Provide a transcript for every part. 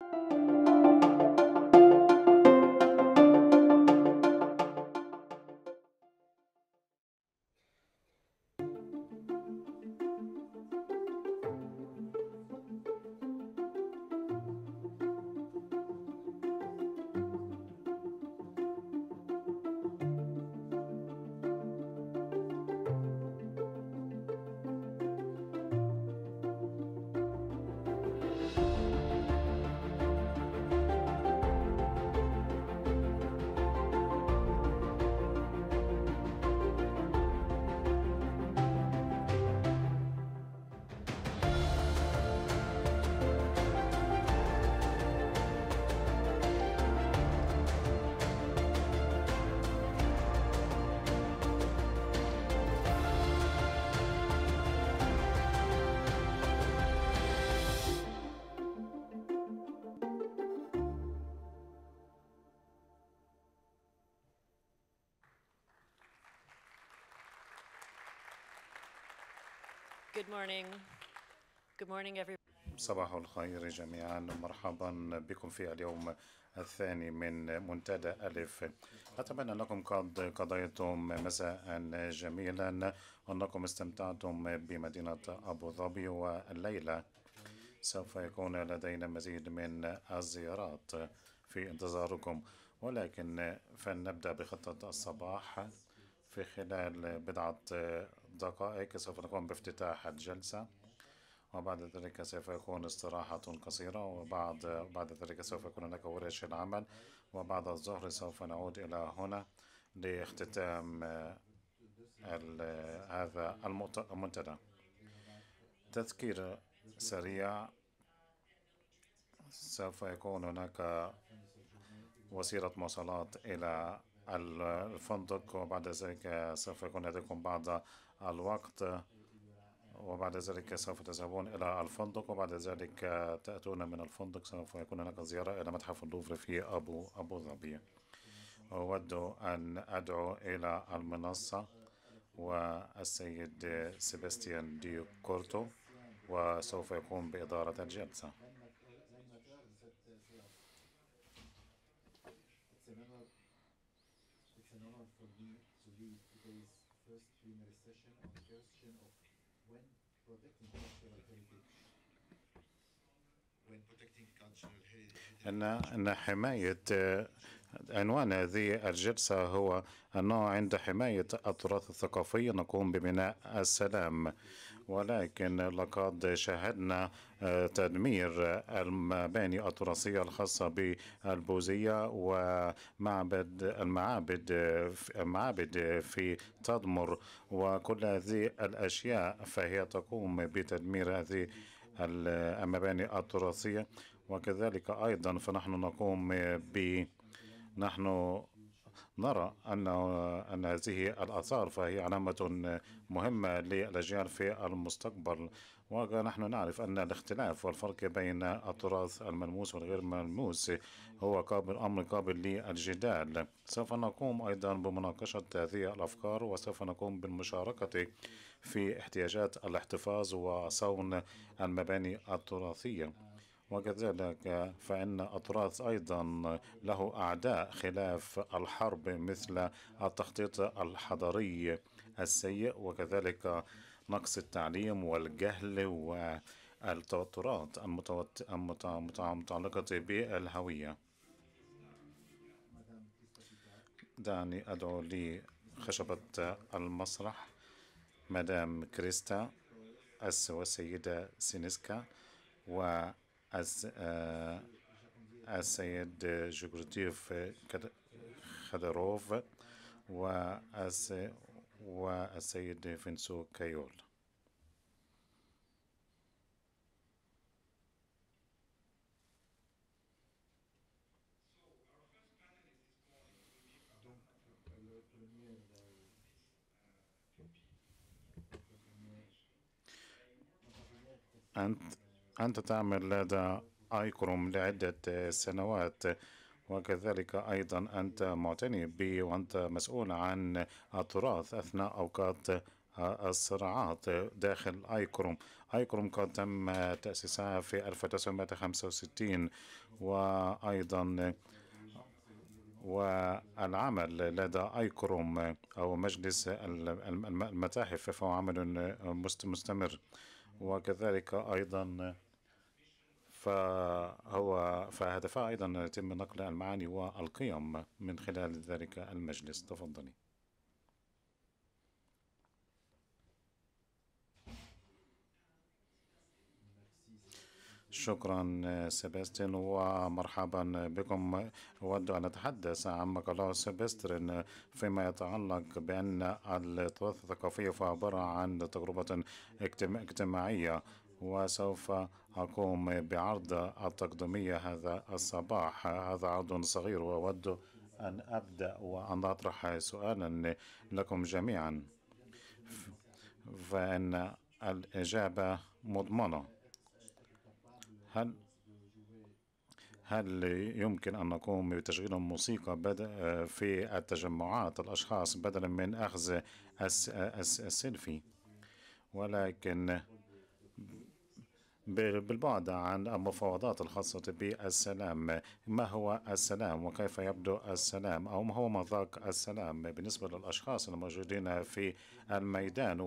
Thank you صباح الخير جميعا مرحبا بكم في اليوم الثاني من منتدى ألف أتمنى أنكم قد قضيتم مساء جميلا وأنكم استمتعتم بمدينة أبو ظبي والليلة سوف يكون لدينا مزيد من الزيارات في انتظاركم ولكن فلنبدأ بخطة الصباح في خلال بضعة دقائق سوف نقوم بافتتاح الجلسة وبعد ذلك سوف يكون استراحة قصيرة وبعد بعد ذلك سوف يكون هناك ورش العمل وبعد الظهر سوف نعود إلى هنا لاختتام آه، هذا المنتدى تذكير سريع سوف يكون هناك وسيلة مواصلات إلى الفندق وبعد ذلك سوف يكون لديكم بعض الوقت وبعد ذلك سوف تذهبون إلى الفندق وبعد ذلك تأتون من الفندق سوف يكون هناك زيارة إلى متحف اللوفر في أبو أبو ظبي أود أن أدعو إلى المنصة والسيد سيباستيان دي كورتو وسوف يقوم بإدارة الجلسة أن أن حماية عنوان هذه الجلسة هو أنه عند حماية التراث الثقافي نقوم ببناء السلام ولكن لقد شاهدنا آه، تدمير المباني التراثية الخاصة بالبوذية ومعبد المعابد المعابد في تدمر وكل هذه الأشياء فهي تقوم بتدمير هذه المباني التراثية وكذلك أيضا فنحن نقوم ب نحن نرى أنه أن هذه الآثار فهي علامة مهمة للأجيال في المستقبل ونحن نعرف أن الاختلاف والفرق بين التراث الملموس والغير ملموس هو قابل أمر قابل للجدال سوف نقوم أيضا بمناقشة هذه الأفكار وسوف نقوم بالمشاركة في احتياجات الاحتفاظ وصون المباني التراثية وكذلك فإن أطراس أيضا له أعداء خلاف الحرب مثل التخطيط الحضري السيء وكذلك نقص التعليم والجهل والتوترات المتعلقة بالهوية دعني أدعو لخشبة المسرح مدام كريستا والسيدة سينيسكا و السيد اه، جوغروتيف خدروف والسيد فينسو كايول أنت أنت تعمل لدى آيكروم لعدة سنوات وكذلك أيضا أنت معتني به وأنت مسؤول عن التراث أثناء أوقات الصراعات داخل آيكروم آيكروم قد تم تأسيسها في 1965 وأيضا والعمل لدى آيكروم أو مجلس المتاحف فهو عمل مستمر وكذلك أيضا فهو فهدفها أيضا يتم نقل المعاني والقيم من خلال ذلك المجلس تفضلي شكرا سيباستين ومرحبا بكم أود أن أتحدث عن مقالة سيباسترين فيما يتعلق بأن التراث الثقافي فعبارة عن تجربة اجتماعية وسوف أقوم بعرض التقدمية هذا الصباح هذا عرض صغير وأود أن أبدأ وأن أطرح سؤالا لكم جميعا فإن الإجابة مضمنة هل هل يمكن أن نقوم بتشغيل الموسيقى في التجمعات الأشخاص بدلا من أخذ السيلفي ولكن بالبعد عن المفاوضات الخاصة بالسلام ما هو السلام وكيف يبدو السلام أو ما هو مذاق السلام بالنسبة للأشخاص الموجودين في الميدان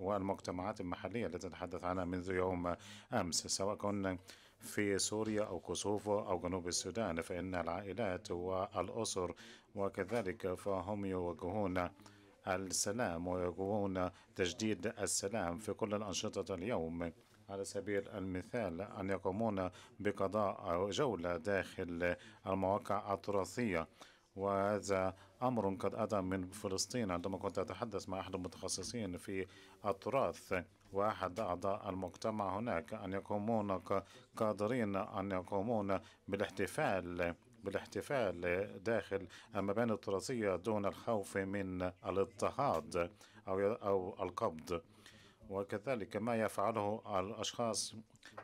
والمجتمعات المحلية التي نتحدث عنها منذ يوم أمس سواء كنا في سوريا أو كوسوفو أو جنوب السودان فإن العائلات والأسر وكذلك فهم يواجهون السلام ويواجهون تجديد السلام في كل الأنشطة اليوم على سبيل المثال أن يقومون بقضاء جولة داخل المواقع التراثية وهذا أمر قد أتى من فلسطين عندما كنت أتحدث مع أحد المتخصصين في التراث وأحد أعضاء المجتمع هناك أن يقومون قادرين أن يقومون بالاحتفال بالاحتفال داخل المباني التراثية دون الخوف من الاضطهاد أو القبض وكذلك ما يفعله الأشخاص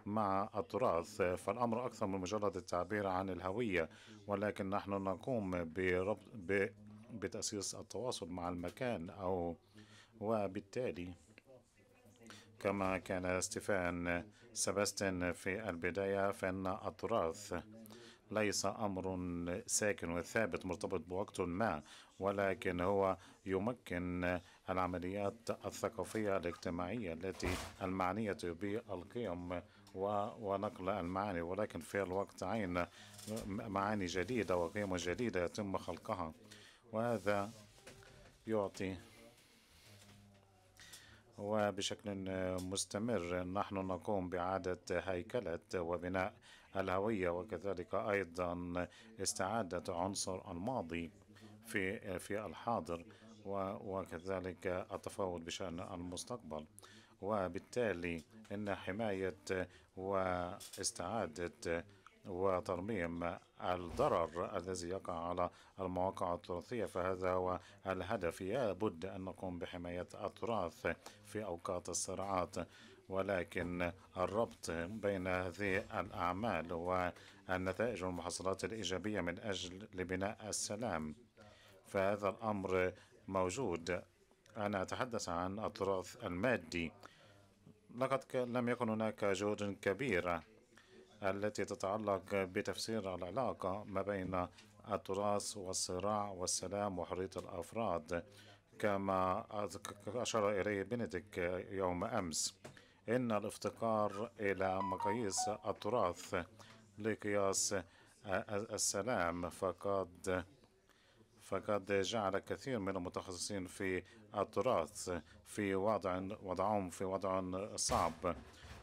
مع التراث فالأمر أكثر من مجرد التعبير عن الهوية ولكن نحن نقوم بربط ب بتأسيس التواصل مع المكان أو وبالتالي كما كان ستيفان سباستين في البداية فإن التراث ليس أمر ساكن وثابت مرتبط بوقت ما ولكن هو يمكن العمليات الثقافية الاجتماعية التي المعنية بالقيم ونقل المعاني ولكن في الوقت عين معاني جديدة وقيم جديدة يتم خلقها وهذا يعطي وبشكل مستمر نحن نقوم بإعادة هيكلة وبناء الهوية وكذلك أيضا استعادة عنصر الماضي في في الحاضر وكذلك التفاوض بشأن المستقبل وبالتالي إن حماية واستعادة وترميم الضرر الذي يقع على المواقع التراثية فهذا هو الهدف يابد أن نقوم بحماية التراث في أوقات الصراعات ولكن الربط بين هذه الأعمال والنتائج والمحصلات الإيجابية من أجل لبناء السلام فهذا الأمر موجود أنا أتحدث عن التراث المادي لقد لم يكن هناك جهود كبيرة التي تتعلق بتفسير العلاقة ما بين التراث والصراع والسلام وحرية الأفراد كما أشار إليه بنتك يوم أمس إن الافتقار إلى مقاييس التراث لقياس السلام فقد فقد جعل كثير من المتخصصين في التراث في وضع وضعهم في وضع صعب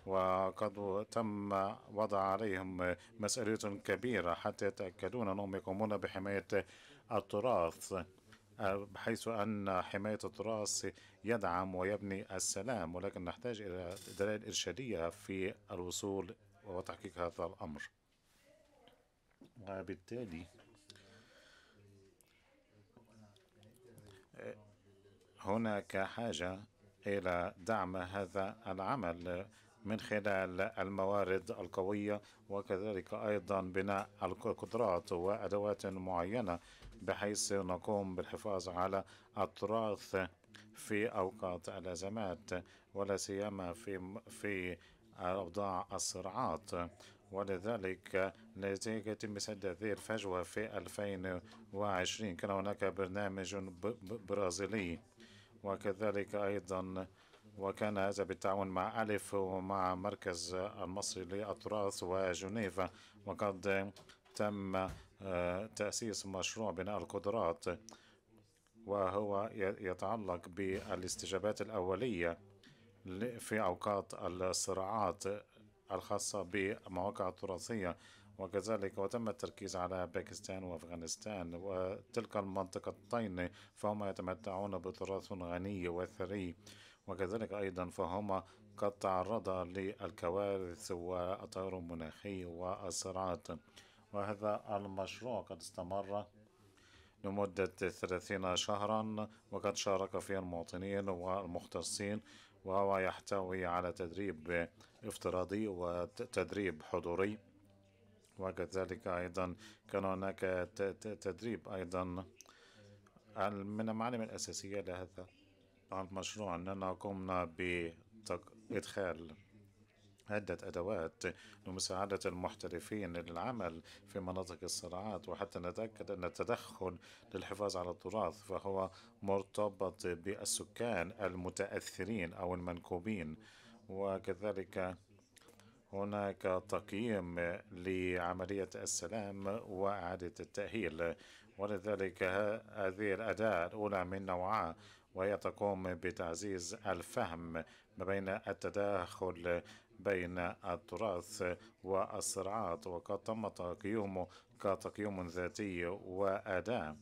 وقد تم وضع عليهم مسؤولية كبيرة حتى يتأكدون أنهم يقومون بحماية التراث بحيث أن حماية التراث يدعم ويبني السلام ولكن نحتاج إلى دلائل إرشادية في الوصول وتحقيق هذا الأمر وبالتالي هناك حاجة إلى دعم هذا العمل من خلال الموارد القوية وكذلك أيضا بناء القدرات وأدوات معينة بحيث نقوم بالحفاظ على التراث في أوقات الأزمات ولا سيما في في أوضاع الصراعات ولذلك نتيجة سد هذه الفجوة في 2020 كان هناك برنامج برازيلي وكذلك أيضا وكان هذا بالتعاون مع ألف ومع مركز المصري للتراث وجنيف وقد تم آه، تأسيس مشروع بناء القدرات وهو يتعلق بالاستجابات الأولية في أوقات الصراعات الخاصة بالمواقع التراثية وكذلك وتم التركيز على باكستان وافغانستان وتلك المنطقتين فهما يتمتعون بتراث غني وثري وكذلك ايضا فهما قد تعرضا للكوارث والتغير المناخي والصراعات وهذا المشروع قد استمر لمدة 30 شهرا وقد شارك فيه المواطنين والمختصين وهو يحتوي على تدريب افتراضي وتدريب حضوري وكذلك أيضا كان هناك تدريب أيضا من المعالم الأساسية لهذا المشروع أننا قمنا بإدخال عدة أدوات لمساعدة المحترفين للعمل في مناطق الصراعات وحتى نتأكد أن التدخل للحفاظ على التراث فهو مرتبط بالسكان المتأثرين أو المنكوبين وكذلك هناك تقييم لعملية السلام وإعادة التأهيل ولذلك هذه الأداة الأولى من نوعها وهي تقوم بتعزيز الفهم ما بين التداخل بين التراث والصراعات وقد تم تقييمه كتقييم ذاتي وأداة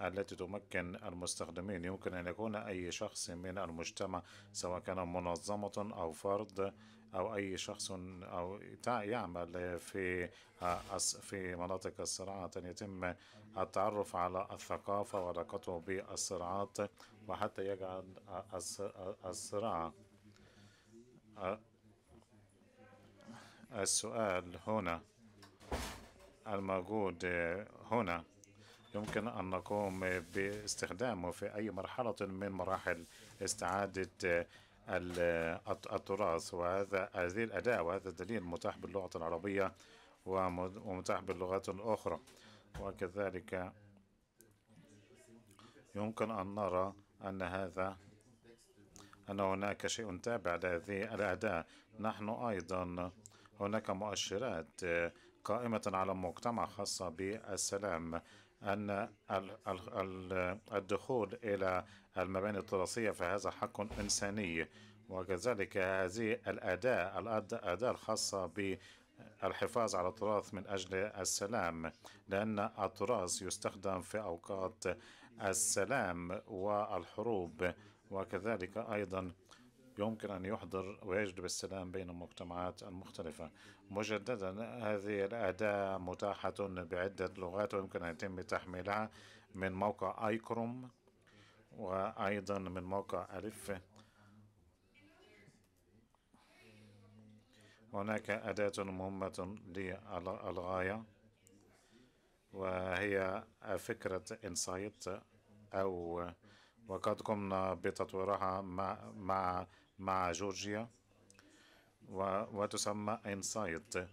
التي تمكن المستخدمين يمكن أن يكون أي شخص من المجتمع سواء كان منظمة أو فرد أو أي شخص أو يعمل في في مناطق الصراعات أن يتم التعرف على الثقافة وعلاقته بالصراعات وحتى يجعل الصراع السؤال هنا الموجود هنا يمكن أن نقوم باستخدامه في أي مرحلة من مراحل استعادة التراث وهذا هذه الأداة وهذا الدليل متاح باللغة العربية ومتاح باللغات الأخرى وكذلك يمكن أن نرى أن هذا أن هناك شيء تابع لهذه الأداة نحن أيضا هناك مؤشرات آه، قائمة على مجتمع خاصة بالسلام أن الدخول إلى المباني التراثية فهذا حق إنساني وكذلك هذه الأداة الأداة الخاصة بالحفاظ على التراث من أجل السلام لأن التراث يستخدم في أوقات السلام والحروب وكذلك أيضا يمكن أن يحضر ويجلب السلام بين المجتمعات المختلفة مجددا هذه الأداة متاحة بعدة لغات ويمكن أن يتم تحميلها من موقع آيكروم وأيضا من موقع ألف هناك أداة مهمة للغاية وهي فكرة إنسايت أو وقد قمنا بتطويرها مع, مع مع جورجيا وتسمى انسايد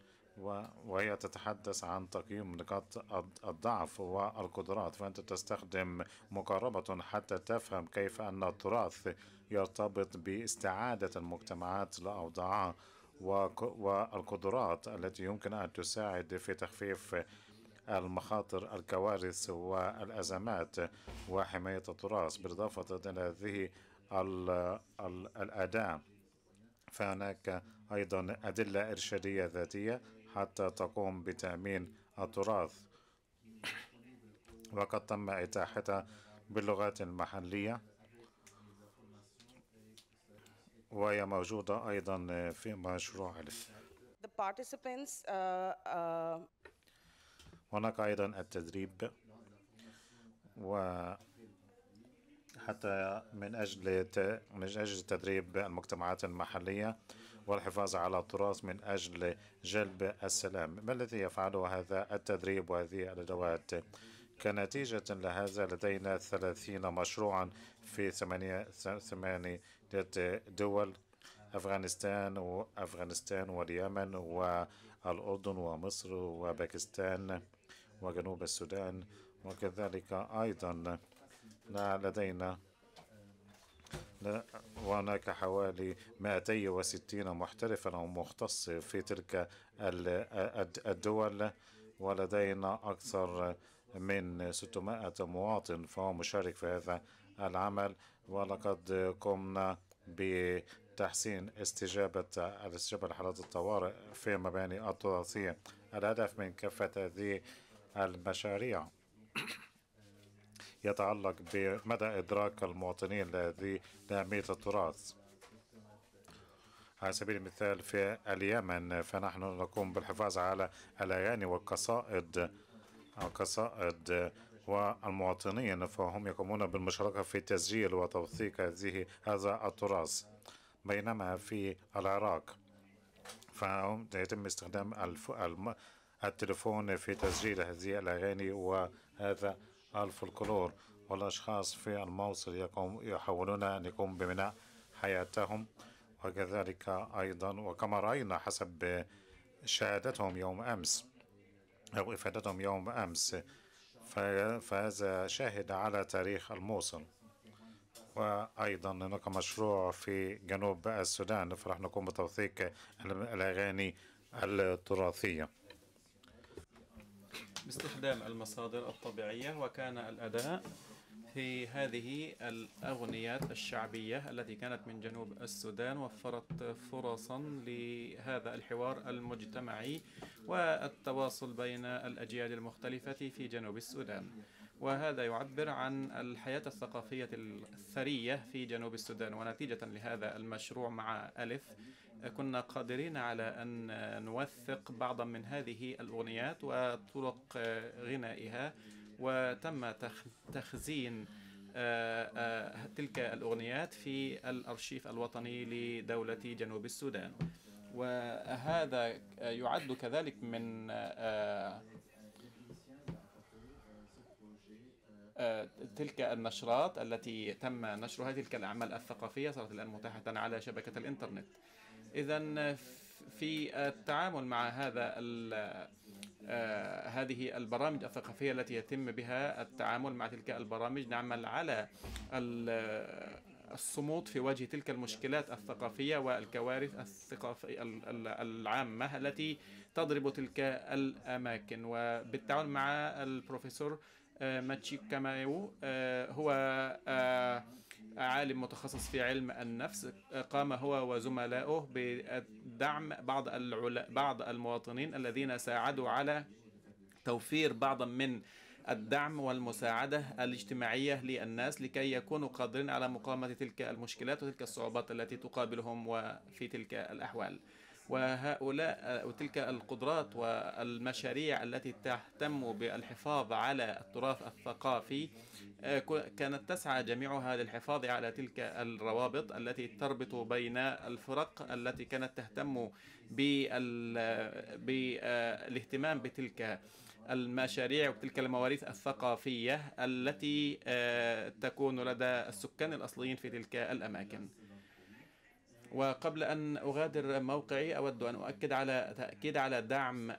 وهي تتحدث عن تقييم نقاط الضعف والقدرات فأنت تستخدم مقاربة حتى تفهم كيف أن التراث يرتبط باستعادة المجتمعات لأوضاعها والقدرات التي يمكن أن تساعد في تخفيف المخاطر الكوارث والأزمات وحماية التراث بالإضافة إلى هذه الأداء فهناك أيضا أدلة إرشادية ذاتية حتى تقوم بتأمين التراث وقد تم إتاحتها باللغات المحلية وهي موجودة أيضا في مشروع ألف uh, uh, هناك أيضا التدريب و حتى من أجل من أجل تدريب المجتمعات المحلية والحفاظ على التراث من أجل جلب السلام ما الذي يفعله هذا التدريب وهذه الأدوات كنتيجة لهذا لدينا 30 مشروعا في ثمانية ثمانية دول أفغانستان وأفغانستان واليمن والأردن ومصر وباكستان وجنوب السودان وكذلك أيضا لدينا وهناك حوالي 260 محترفا أو مختص في تلك الدول ولدينا أكثر من 600 مواطن فهو مشارك في هذا العمل ولقد قمنا بتحسين استجابة الاستجابة لحالات الطوارئ في مباني التراثية الهدف من كافة هذه المشاريع يتعلق بمدى إدراك المواطنين لأهمية التراث على سبيل المثال في اليمن فنحن نقوم بالحفاظ على الأغاني والقصائد القصائد والمواطنين فهم يقومون بالمشاركة في تسجيل وتوثيق هذه هذا التراث بينما في العراق فهم يتم استخدام التلفون في تسجيل هذه الأغاني وهذا الفولكلور والأشخاص في الموصل يقوم يحاولون أن يقوم ببناء حياتهم وكذلك أيضا وكما رأينا حسب شهادتهم يوم أمس أو إفادتهم يوم أمس فهذا شاهد على تاريخ الموصل وأيضا هناك مشروع في جنوب السودان فرح نقوم بتوثيق الأغاني التراثية باستخدام المصادر الطبيعية وكان الأداء في هذه الأغنيات الشعبية التي كانت من جنوب السودان وفرت فرصا لهذا الحوار المجتمعي والتواصل بين الأجيال المختلفة في جنوب السودان وهذا يعبر عن الحياة الثقافية الثرية في جنوب السودان ونتيجة لهذا المشروع مع ألف كنا قادرين على أن نوثق بعضا من هذه الأغنيات وطرق غنائها وتم تخزين آه، آه، تلك الأغنيات في الأرشيف الوطني لدولة جنوب السودان وهذا يعد كذلك من آه، تلك النشرات التي تم نشرها تلك الأعمال الثقافية صارت الآن متاحة على شبكة الإنترنت إذا في التعامل مع هذا آه، هذه البرامج الثقافية التي يتم بها التعامل مع تلك البرامج نعمل على الصمود في وجه تلك المشكلات الثقافية والكوارث الثقافية العامة التي تضرب تلك الأماكن وبالتعاون مع البروفيسور آه، ماتشي كامايو آه، هو عالم متخصص في علم النفس قام هو وزملائه بدعم بعض العل... بعض المواطنين الذين ساعدوا على توفير بعضا من الدعم والمساعدة الاجتماعية للناس لكي يكونوا قادرين على مقاومة تلك المشكلات وتلك الصعوبات التي تقابلهم وفي تلك الأحوال وهؤلاء وتلك القدرات والمشاريع التي تهتم بالحفاظ على التراث الثقافي آه، كانت تسعى جميعها للحفاظ على تلك الروابط التي تربط بين الفرق التي كانت تهتم بالاهتمام آه، بتلك المشاريع وتلك المواريث الثقافية التي آه، تكون لدى السكان الأصليين في تلك الأماكن وقبل أن أغادر موقعي أود أن أؤكد على تأكيد على دعم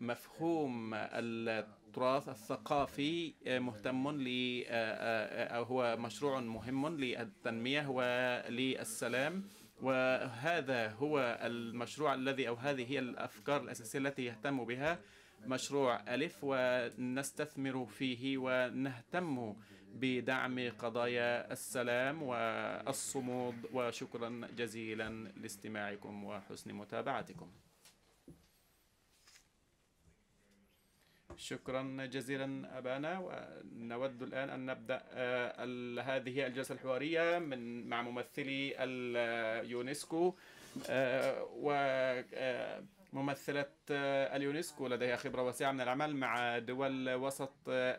مفهوم التراث الثقافي مهتم ل أو هو مشروع مهم للتنمية وللسلام وهذا هو المشروع الذي أو هذه هي الأفكار الأساسية التي يهتم بها مشروع ألف ونستثمر فيه ونهتم بدعم قضايا السلام والصمود وشكرا جزيلا لاستماعكم وحسن متابعتكم شكرا جزيلا أبانا ونود الآن أن نبدأ آه، هذه الجلسة الحوارية من مع ممثلي اليونسكو آه، و آه، ممثلة اليونسكو لديها خبرة واسعة من العمل مع دول وسط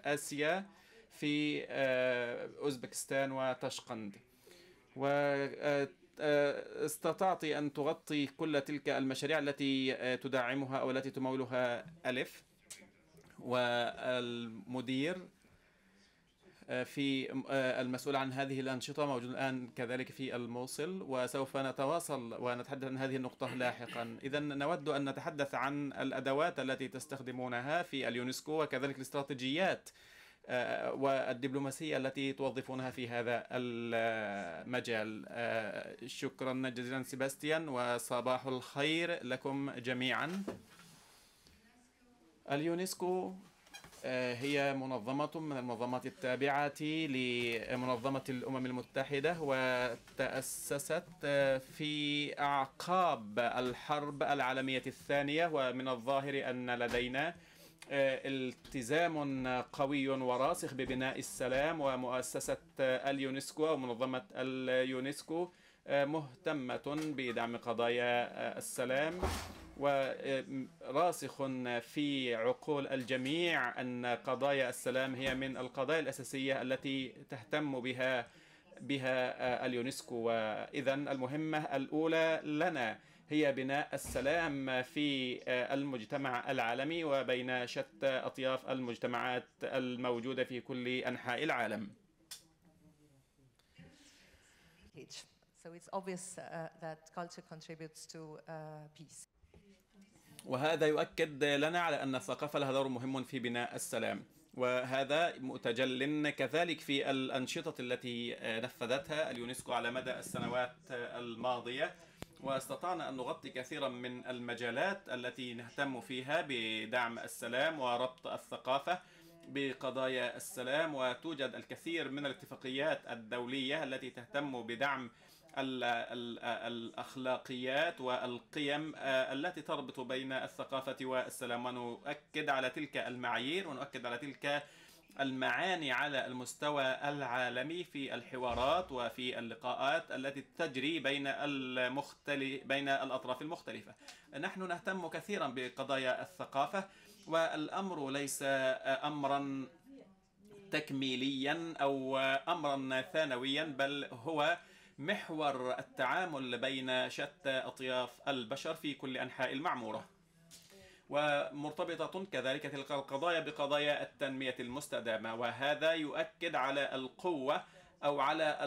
آسيا في آه، أوزبكستان وتشقند واستطعت آه، آه، أن تغطي كل تلك المشاريع التي تدعمها أو التي تمولها ألف والمدير في المسؤول عن هذه الأنشطة موجود الآن كذلك في الموصل وسوف نتواصل ونتحدث عن هذه النقطة لاحقا إذا نود أن نتحدث عن الأدوات التي تستخدمونها في اليونسكو وكذلك الاستراتيجيات آه، والدبلوماسية التي توظفونها في هذا المجال آه، شكرا جزيلا سيباستيان وصباح الخير لكم جميعا اليونسكو آه، هي منظمة من المنظمات التابعة لمنظمة الأمم المتحدة وتأسست في أعقاب الحرب العالمية الثانية ومن الظاهر أن لدينا آه، التزام قوي وراسخ ببناء السلام ومؤسسة آه، اليونسكو ومنظمة اليونسكو آه، مهتمة بدعم قضايا السلام وراسخ في عقول الجميع أن قضايا السلام هي من القضايا الأساسية التي تهتم بها بها اليونسكو وإذا المهمة الأولى لنا هي بناء السلام في آه، المجتمع العالمي وبين شتى أطياف المجتمعات الموجودة في كل أنحاء العالم. Uh, uh, وهذا يؤكد لنا على أن الثقافة لها دور مهم في بناء السلام وهذا متجل كذلك في الأنشطة التي آه، نفذتها اليونسكو على مدى السنوات آه، الماضية واستطعنا أن نغطي كثيرا من المجالات التي نهتم فيها بدعم السلام وربط الثقافة بقضايا السلام وتوجد الكثير من الاتفاقيات الدولية التي تهتم بدعم الأخلاقيات والقيم آه، التي تربط بين الثقافة والسلام ونؤكد على تلك المعايير ونؤكد على تلك المعاني على المستوى العالمي في الحوارات وفي اللقاءات التي تجري بين المختلف بين الاطراف المختلفه. نحن نهتم كثيرا بقضايا الثقافه والامر ليس امرا تكميليا او امرا ثانويا بل هو محور التعامل بين شتى اطياف البشر في كل انحاء المعموره. ومرتبطة كذلك تلك القضايا بقضايا التنمية المستدامة وهذا يؤكد على القوة أو على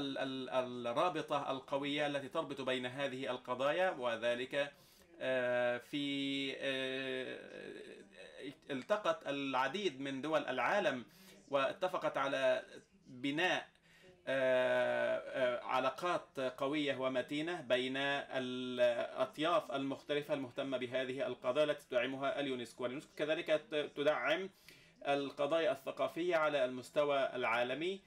الرابطة القوية التي تربط بين هذه القضايا وذلك آه، في آه، التقت العديد من دول العالم واتفقت على بناء آه، آه، علاقات قوية ومتينة بين الأطياف المختلفة المهتمة بهذه القضايا التي تدعمها اليونسكو واليونسكو كذلك تدعم القضايا الثقافية على المستوى العالمي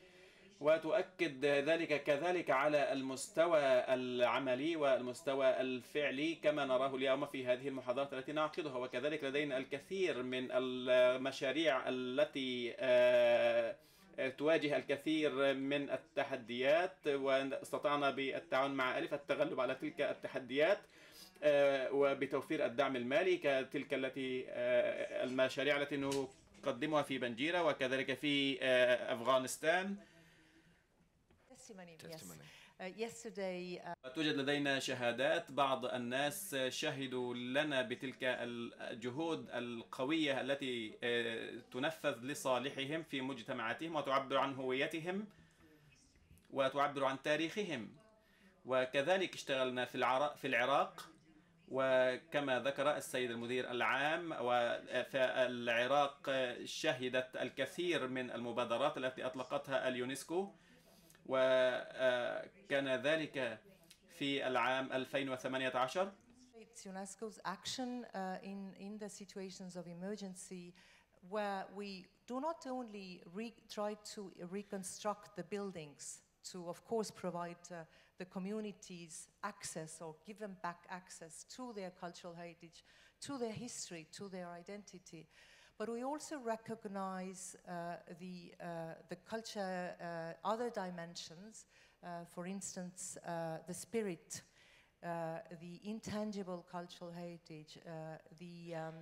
وتؤكد ذلك كذلك على المستوى العملي والمستوى الفعلي كما نراه اليوم في هذه المحاضرات التي نعقدها وكذلك لدينا الكثير من المشاريع التي آه تواجه الكثير من التحديات واستطعنا بالتعاون مع ألف التغلب على تلك التحديات آه، وبتوفير الدعم المالي كتلك التي آه، المشاريع التي نقدمها في بنجيرة وكذلك في آه، أفغانستان Uh, uh, توجد لدينا شهادات بعض الناس شهدوا لنا بتلك الجهود القوية التي uh, تنفذ لصالحهم في مجتمعاتهم وتعبر عن هويتهم وتعبر عن تاريخهم وكذلك اشتغلنا في العراق في العراق وكما ذكر السيد المدير العام فالعراق شهدت الكثير من المبادرات التي اطلقتها اليونسكو وكان ذلك في العام 2018 UNESCO's action uh, in, in the situations of emergency where we do not only try to reconstruct the buildings to, of course, provide uh, the communities access or give them back access to their cultural heritage, to their history, to their identity, but we also recognize uh, the, uh, the culture, uh, other dimensions, for instance, the spirit, the intangible cultural heritage, the um,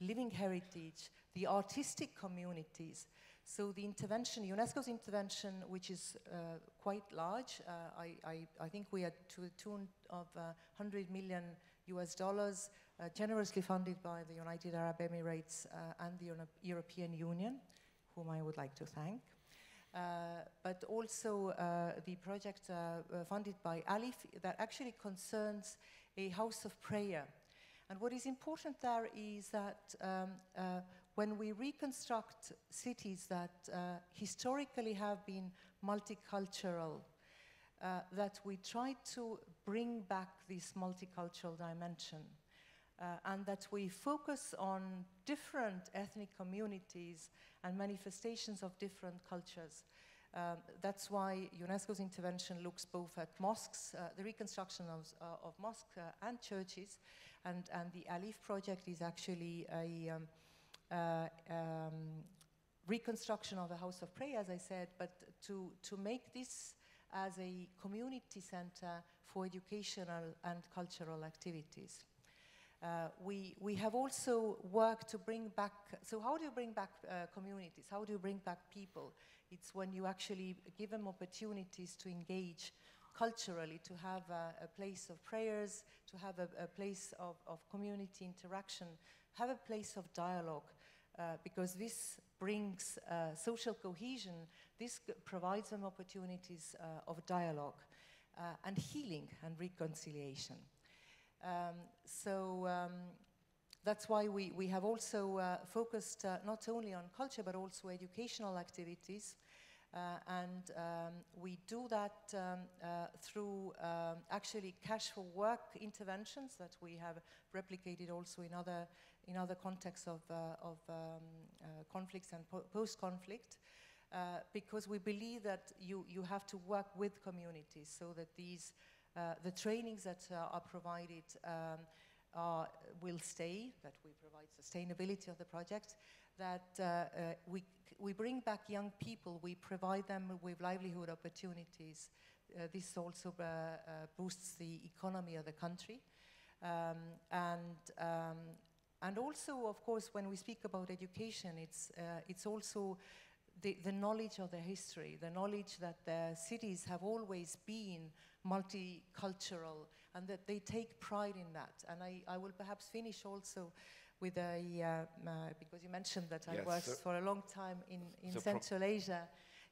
living heritage, the artistic communities. So the intervention, UNESCO's intervention, which is uh, quite large, uh, I, I, I, think we are to the tune of uh, 100 million US dollars, uh, generously funded by the United Arab Emirates uh, and the European Union, whom I would like to thank. Uh, but also uh, the project uh, funded by Alif that actually concerns a house of prayer. And what is important there is that um, when we reconstruct cities that historically have been multicultural, uh, that we try to bring back this multicultural dimension uh, and that we focus on different ethnic communities and manifestations of different cultures. Um, that's why UNESCO's intervention looks both at mosques, uh, the reconstruction of, uh, of mosques uh, and churches, and, and the Alif project is actually a um, uh, um, reconstruction of a house of prayer, as I said, but to, to make this as a community center for educational and cultural activities. Uh, we, we have also worked to bring back, so how do you bring back uh, communities? How do you bring back people? It's when you actually give them opportunities to engage culturally, to have a, a place of prayers, to have a, a place of, of, community interaction, have a place of dialogue, uh, because this brings uh, social cohesion this provides them opportunities uh, of dialogue uh, and healing and reconciliation. Um, so um, that's why we, we have also uh, focused uh, not only on culture but also educational activities. Uh, and um, we do that um, uh, through um, actually cash for work interventions that we have replicated also in other, in other contexts of, of um, conflicts and po post-conflict. Uh, because we believe that you, you have to work with communities so that these, uh, the trainings that uh, are provided um, are, will stay, that we provide sustainability of the project, that uh, we, we bring back young people, we provide them with livelihood opportunities. this also boosts the economy of the country. Um, and um, and also, of course, when we speak about education, it's, uh, it's also the, the knowledge of the history, the knowledge that their cities have always been multicultural and that they take pride in that. And I, I will perhaps finish also with a, uh, uh, because you mentioned that yes, I worked so for a long time in, in so Central Asia.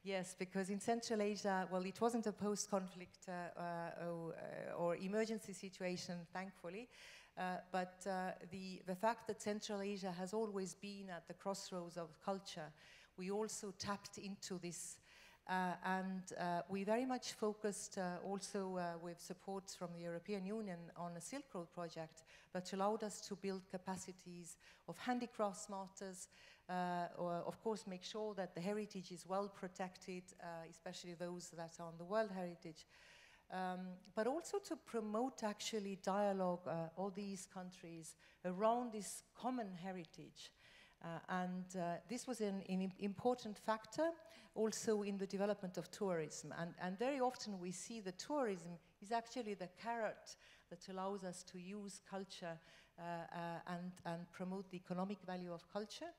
Yes, because in Central Asia, well, it wasn't a post-conflict uh, uh or, uh, or, emergency situation, thankfully, uh, but the, the fact that Central Asia has always been at the crossroads of culture we also tapped into this uh, and uh, we very much focused uh, also uh, with support from the European Union on a Silk Road project that allowed us to build capacities of handicrafts uh, or of course make sure that the heritage is well protected, uh, especially those that are on the World Heritage, um, but also to promote actually dialogue all these countries around this common heritage uh, and uh, this was an, an, important factor also in the development of tourism. And, and, very often we see that tourism is actually the carrot that allows us to use culture uh, uh and, and, promote the economic value of culture.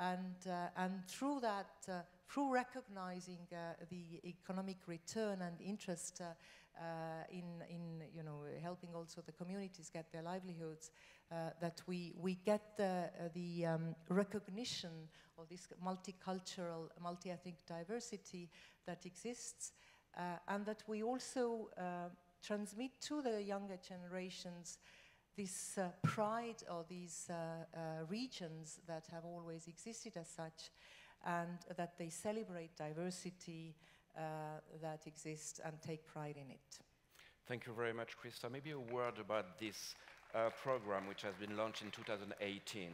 And, uh, and through that, uh, through recognizing the economic return and interest in, in you know, helping also the communities get their livelihoods, uh, that we, we get uh, the um, recognition of this multicultural, multi-ethnic diversity that exists, uh, and that we also transmit to the younger generations this uh, pride of these uh, uh, regions that have always existed as such and that they celebrate diversity that exists and take pride in it. Thank you very much, Krista. Maybe a word about this uh, program, which has been launched in 2018,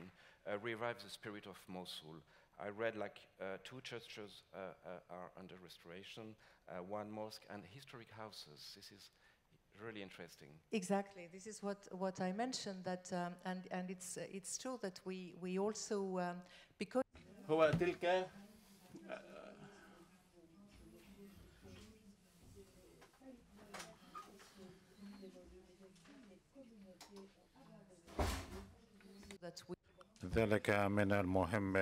uh, the Spirit of Mosul. I read like uh, two churches uh, uh, are under restoration, uh, one mosque, and historic houses. This is really interesting. Exactly. This is what, what I mentioned, that, um, and, and it's, it's true that we, we also, um, because... ذلك من المهم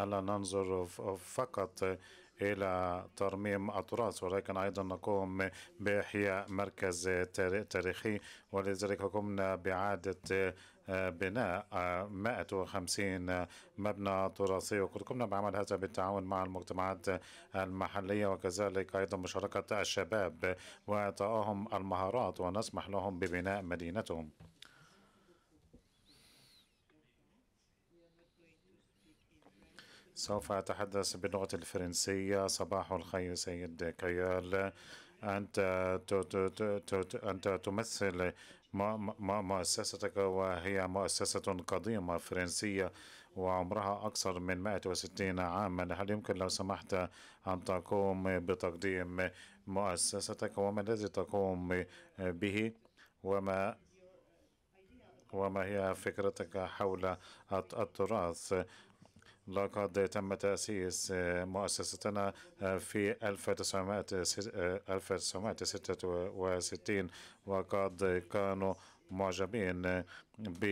ألا ننظر فقط إلى ترميم التراث ولكن أيضا نقوم بإحياء مركز تاريخي ولذلك قمنا بإعادة آه، بناء 150 آه، مبنى تراثي وقد قمنا بعمل هذا بالتعاون مع المجتمعات المحلية وكذلك أيضا مشاركة الشباب وإعطائهم المهارات ونسمح لهم ببناء مدينتهم سوف أتحدث باللغة الفرنسية صباح الخير سيد كيال أنت أنت تمثل مؤسستك وهي مؤسسة قديمة فرنسية وعمرها أكثر من 160 عاما هل يمكن لو سمحت أن تقوم بتقديم مؤسستك وما الذي تقوم به وما وما هي فكرتك حول التراث لقد تم تأسيس آه، مؤسستنا آه، في 1966 وقد كانوا معجبين ب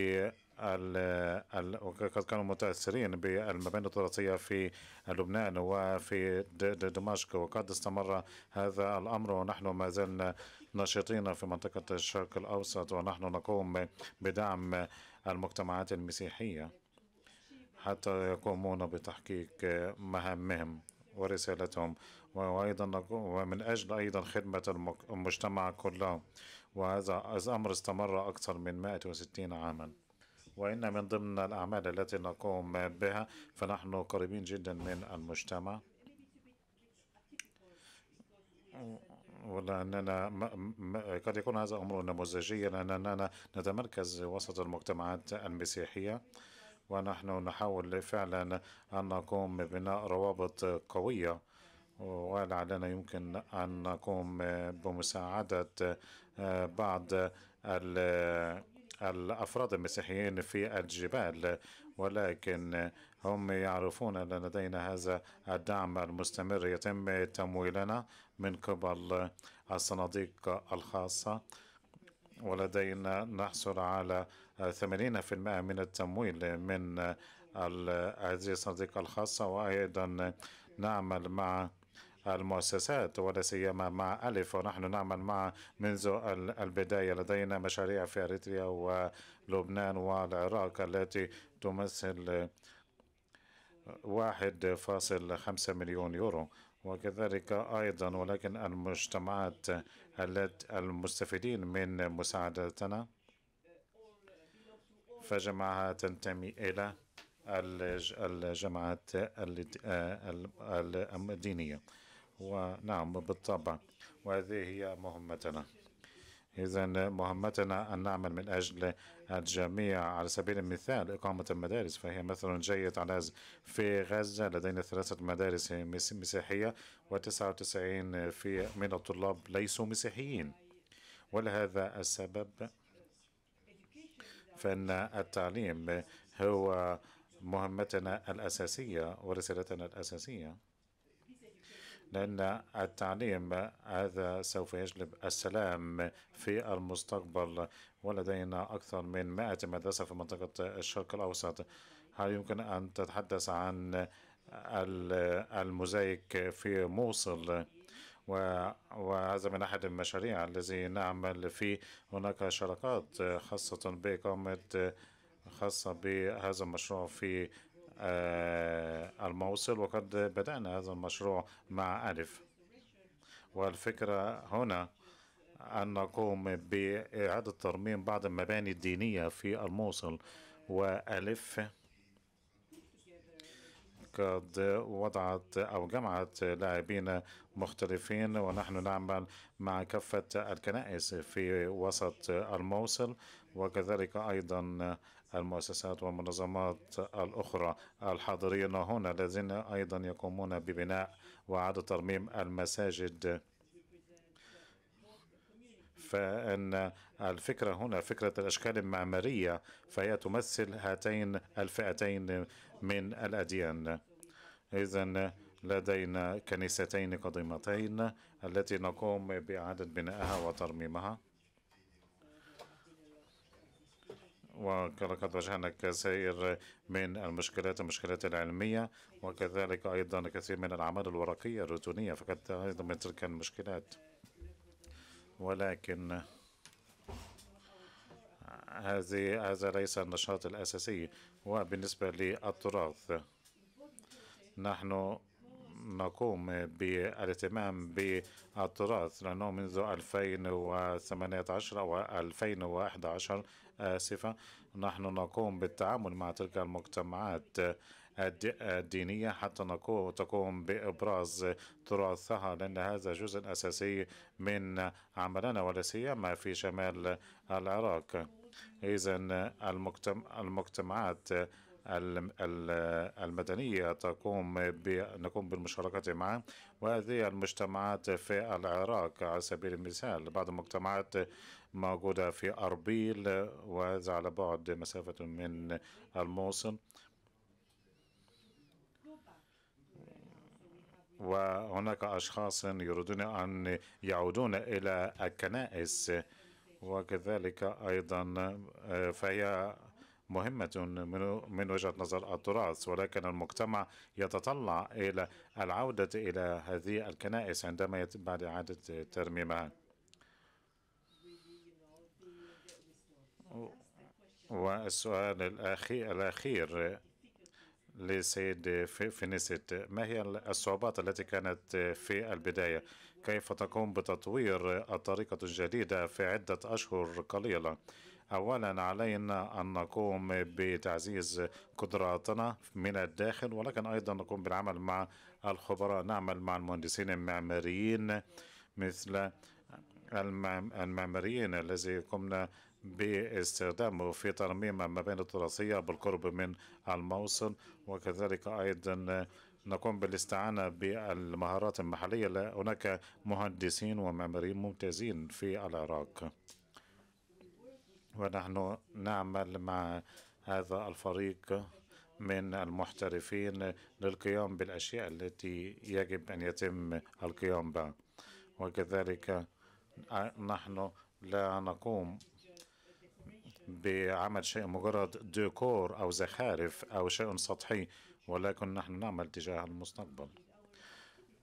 وقد كانوا متأثرين بالمباني التراثية في لبنان وفي دمشق وقد استمر هذا الأمر ونحن ما زلنا نشيطين في منطقة الشرق الأوسط ونحن نقوم بدعم المجتمعات المسيحية حتى يقومون بتحقيق مهامهم ورسالتهم وأيضا ومن أجل أيضا خدمة المجتمع كله وهذا الأمر استمر أكثر من 160 عاما وإن من ضمن الأعمال التي نقوم بها فنحن قريبين جدا من المجتمع ولأننا قد يكون هذا أمر نموذجيا لأننا نتمركز وسط المجتمعات المسيحية ونحن نحاول فعلا أن نقوم ببناء روابط قوية ولعلنا يمكن أن نقوم بمساعدة آه، بعض الأفراد المسيحيين في الجبال ولكن هم يعرفون أن لدينا هذا الدعم المستمر يتم تمويلنا من قبل الصناديق الخاصة ولدينا نحصل على 80% من التمويل من هذه الصناديق الخاصة وأيضا نعمل مع المؤسسات ولا سيما مع ألف ونحن نعمل مع منذ البداية لدينا مشاريع في أريتريا ولبنان والعراق التي تمثل 1.5 مليون يورو وكذلك أيضا ولكن المجتمعات التي المستفيدين من مساعدتنا فجماعة تنتمي إلى الجماعات الدينية ونعم بالطبع وهذه هي مهمتنا إذا مهمتنا أن نعمل من أجل الجميع على سبيل المثال إقامة المدارس فهي مثل جيد على في غزة لدينا ثلاثة مدارس مسيحية و99 في من الطلاب ليسوا مسيحيين ولهذا السبب فإن التعليم هو مهمتنا الأساسية ورسالتنا الأساسية لأن التعليم هذا سوف يجلب السلام في المستقبل ولدينا أكثر من 100 مدرسة في منطقة الشرق الأوسط هل يمكن أن تتحدث عن المزايك في موصل؟ وهذا من أحد المشاريع الذي نعمل فيه هناك شراكات خاصة بإقامة خاصة بهذا المشروع في آه، الموصل وقد بدأنا هذا المشروع مع ألف والفكرة هنا أن نقوم بإعادة ترميم بعض المباني الدينية في الموصل وألف قد وضعت أو جمعت لاعبين مختلفين ونحن نعمل مع كافة الكنائس في وسط الموصل وكذلك أيضا المؤسسات والمنظمات الأخرى الحاضرين هنا الذين أيضا يقومون ببناء وإعادة ترميم المساجد فإن الفكرة هنا فكرة الأشكال المعمارية فهي تمثل هاتين الفئتين من الأديان إذا لدينا كنيستين قديمتين التي نقوم بإعادة بنائها وترميمها ولقد واجهنا كثير من المشكلات المشكلات العلمية وكذلك أيضا كثير من الأعمال الورقية الروتينية فقد أيضا من تلك المشكلات ولكن هذه هذا ليس النشاط الأساسي وبالنسبة للتراث نحن نقوم بالاهتمام بالتراث لأنه منذ 2018 و 2011 آسفة نحن نقوم بالتعامل مع تلك المجتمعات الدينية حتى نقوم تقوم بإبراز تراثها لأن هذا جزء أساسي من عملنا ولا سيما في شمال العراق إذا المجتمعات المدنية تقوم نقوم بالمشاركة معها وهذه المجتمعات في العراق على سبيل المثال بعض المجتمعات موجودة في أربيل وهذا على بعد مسافة من الموصل وهناك أشخاص يريدون أن يعودون إلى الكنائس وكذلك أيضا آه، فهي مهمة من وجهة نظر التراث ولكن المجتمع يتطلع إلى العودة إلى هذه الكنائس عندما يتم بعد إعادة ترميمها والسؤال الأخير, الأخير لسيد فينيسيت ما هي الصعوبات التي كانت في البداية كيف تقوم بتطوير الطريقة الجديدة في عدة أشهر قليلة أولا علينا أن نقوم بتعزيز قدراتنا من الداخل ولكن أيضا نقوم بالعمل مع الخبراء نعمل مع المهندسين المعماريين مثل المعماريين الذي قمنا باستخدامه في ترميم المباني التراثية بالقرب من الموصل وكذلك أيضا نقوم بالاستعانة بالمهارات المحلية هناك مهندسين ومعماريين ممتازين في العراق ونحن نعمل مع هذا الفريق من المحترفين للقيام بالأشياء التي يجب أن يتم القيام بها وكذلك آه، نحن لا نقوم بعمل شيء مجرد ديكور أو زخارف أو شيء سطحي ولكن نحن نعمل تجاه المستقبل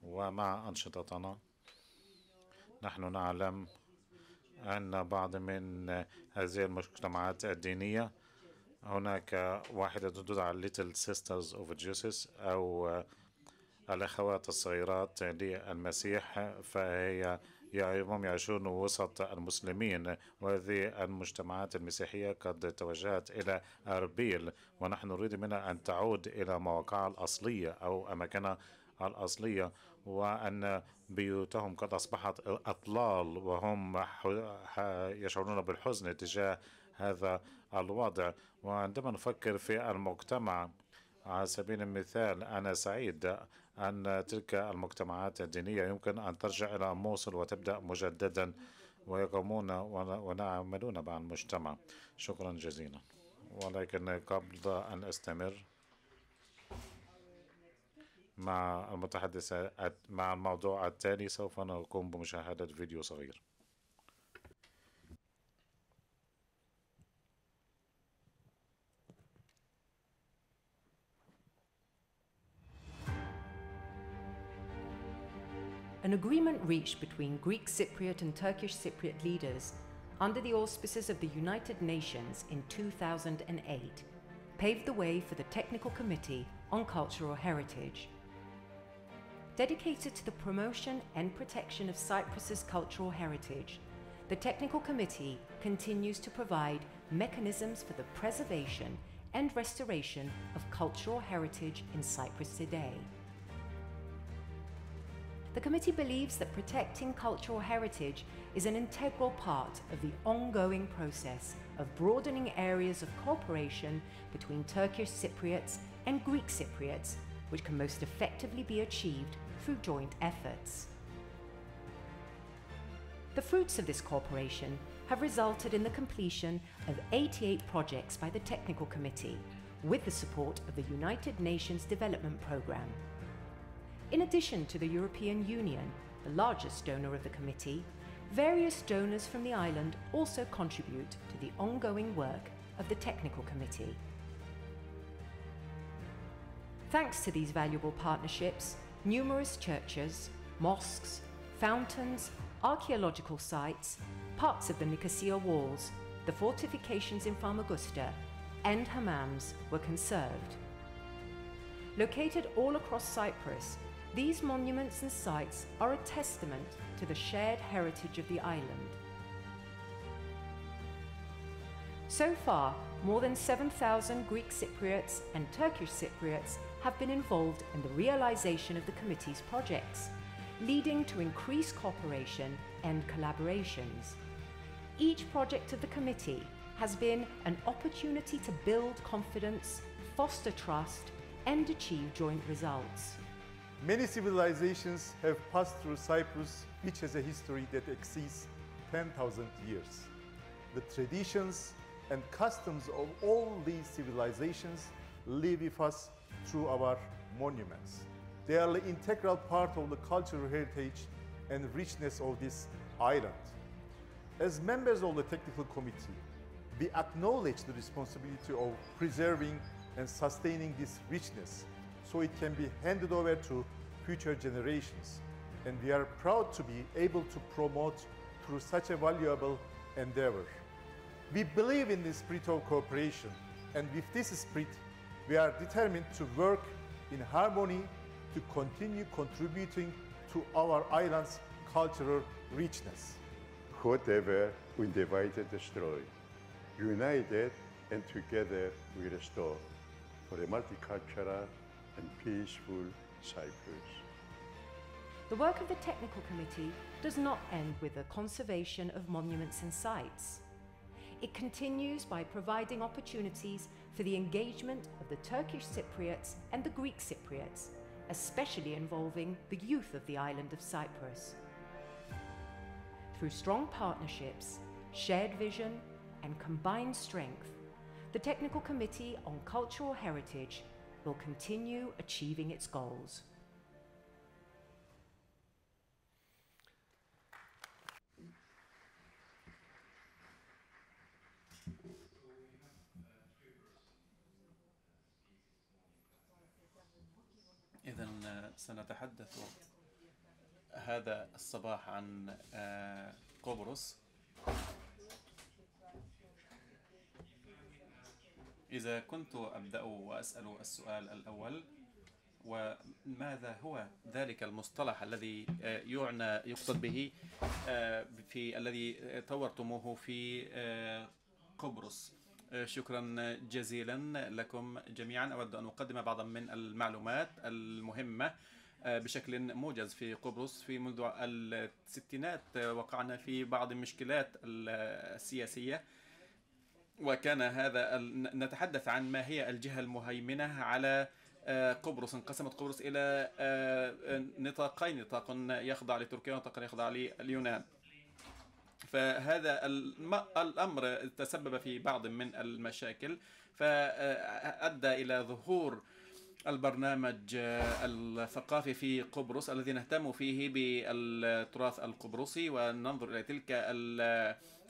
ومع أنشطتنا نحن نعلم أن بعض من هذه المجتمعات الدينية هناك واحدة تدعى Little Sisters of Jesus أو الأخوات الصغيرات للمسيح فهي هم يعيشون وسط المسلمين وهذه المجتمعات المسيحية قد توجهت إلى أربيل ونحن نريد منها أن تعود إلى مواقعها الأصلية أو أماكنها الأصلية وأن بيوتهم قد أصبحت أطلال وهم يشعرون بالحزن تجاه هذا الوضع وعندما نفكر في المجتمع على سبيل المثال أنا سعيد أن تلك المجتمعات الدينية يمكن أن ترجع إلى موصل وتبدأ مجددا ويقومون ويعملون مع المجتمع شكرا جزيلا ولكن قبل أن أستمر مع المتحدثة مع الموضوع التالي سوف نقوم بمشاهدة فيديو صغير an agreement reached between Greek Cypriot and Turkish Cypriot leaders under the auspices of the United Nations in 2008 paved the way for the Technical Committee on Cultural Heritage. Dedicated to the promotion and protection of Cyprus's cultural heritage, the Technical Committee continues to provide mechanisms for the preservation and restoration of cultural heritage in Cyprus today the committee believes that protecting cultural heritage is an integral part of the ongoing process of broadening areas of cooperation between Turkish Cypriots and Greek Cypriots, which can most effectively be achieved through joint efforts. The fruits of this cooperation have resulted in the completion of 88 projects by the Technical Committee, with the support of the United Nations Development Programme, in addition to the European Union, the largest donor of the committee, various donors from the island also contribute to the ongoing work of the Technical Committee. Thanks to these valuable partnerships, numerous churches, mosques, fountains, archaeological sites, parts of the Nicosia walls, the fortifications in Famagusta, and hammams were conserved. Located all across Cyprus, these monuments and sites are a testament to the shared heritage of the island. So far, more than 7,000 Greek Cypriots and Turkish Cypriots have been involved in the realization of the committee's projects, leading to increased cooperation and collaborations. Each project of the committee has been an opportunity to build confidence, foster trust, and achieve joint results. Many civilizations have passed through Cyprus, which has a history that exceeds 10,000 years. The traditions and customs of all these civilizations live with us through our monuments. They are an integral part of the cultural heritage and richness of this island. As members of the technical committee, we acknowledge the responsibility of preserving and sustaining this richness so it can be handed over to future generations. And we are proud to be able to promote through such a valuable endeavor. We believe in the spirit of cooperation and with this spirit we are determined to work in harmony to continue contributing to our island's cultural richness. Whatever we divided destroy, united and together we restore for a multicultural and peaceful Cyprus. The work of the Technical Committee does not end with the conservation of monuments and sites. It continues by providing opportunities for the engagement of the Turkish Cypriots and the Greek Cypriots, especially involving the youth of the island of Cyprus. Through strong partnerships, shared vision, and combined strength, the Technical Committee on Cultural Heritage will continue achieving its goals. إذا سنتحدث هذا الصباح عن قبرص إذا كنت أبدأ وأسأل السؤال الأول وماذا هو ذلك المصطلح الذي آه، يعنى يقصد به آه، في الذي طورتموه في آه، قبرص شكرا جزيلا لكم جميعا أود أن أقدم بعضا من المعلومات المهمة بشكل موجز في قبرص في منذ الستينات وقعنا في بعض المشكلات السياسية وكان هذا نتحدث عن ما هي الجهة المهيمنة على آه، قبرص انقسمت قبرص إلى آه، آه، نطاقين نطاق يخضع لتركيا ونطاق يخضع لليونان فهذا الأمر تسبب في بعض من المشاكل فأدى إلى ظهور البرنامج الثقافي في قبرص الذي نهتم فيه بالتراث القبرصي وننظر إلى تلك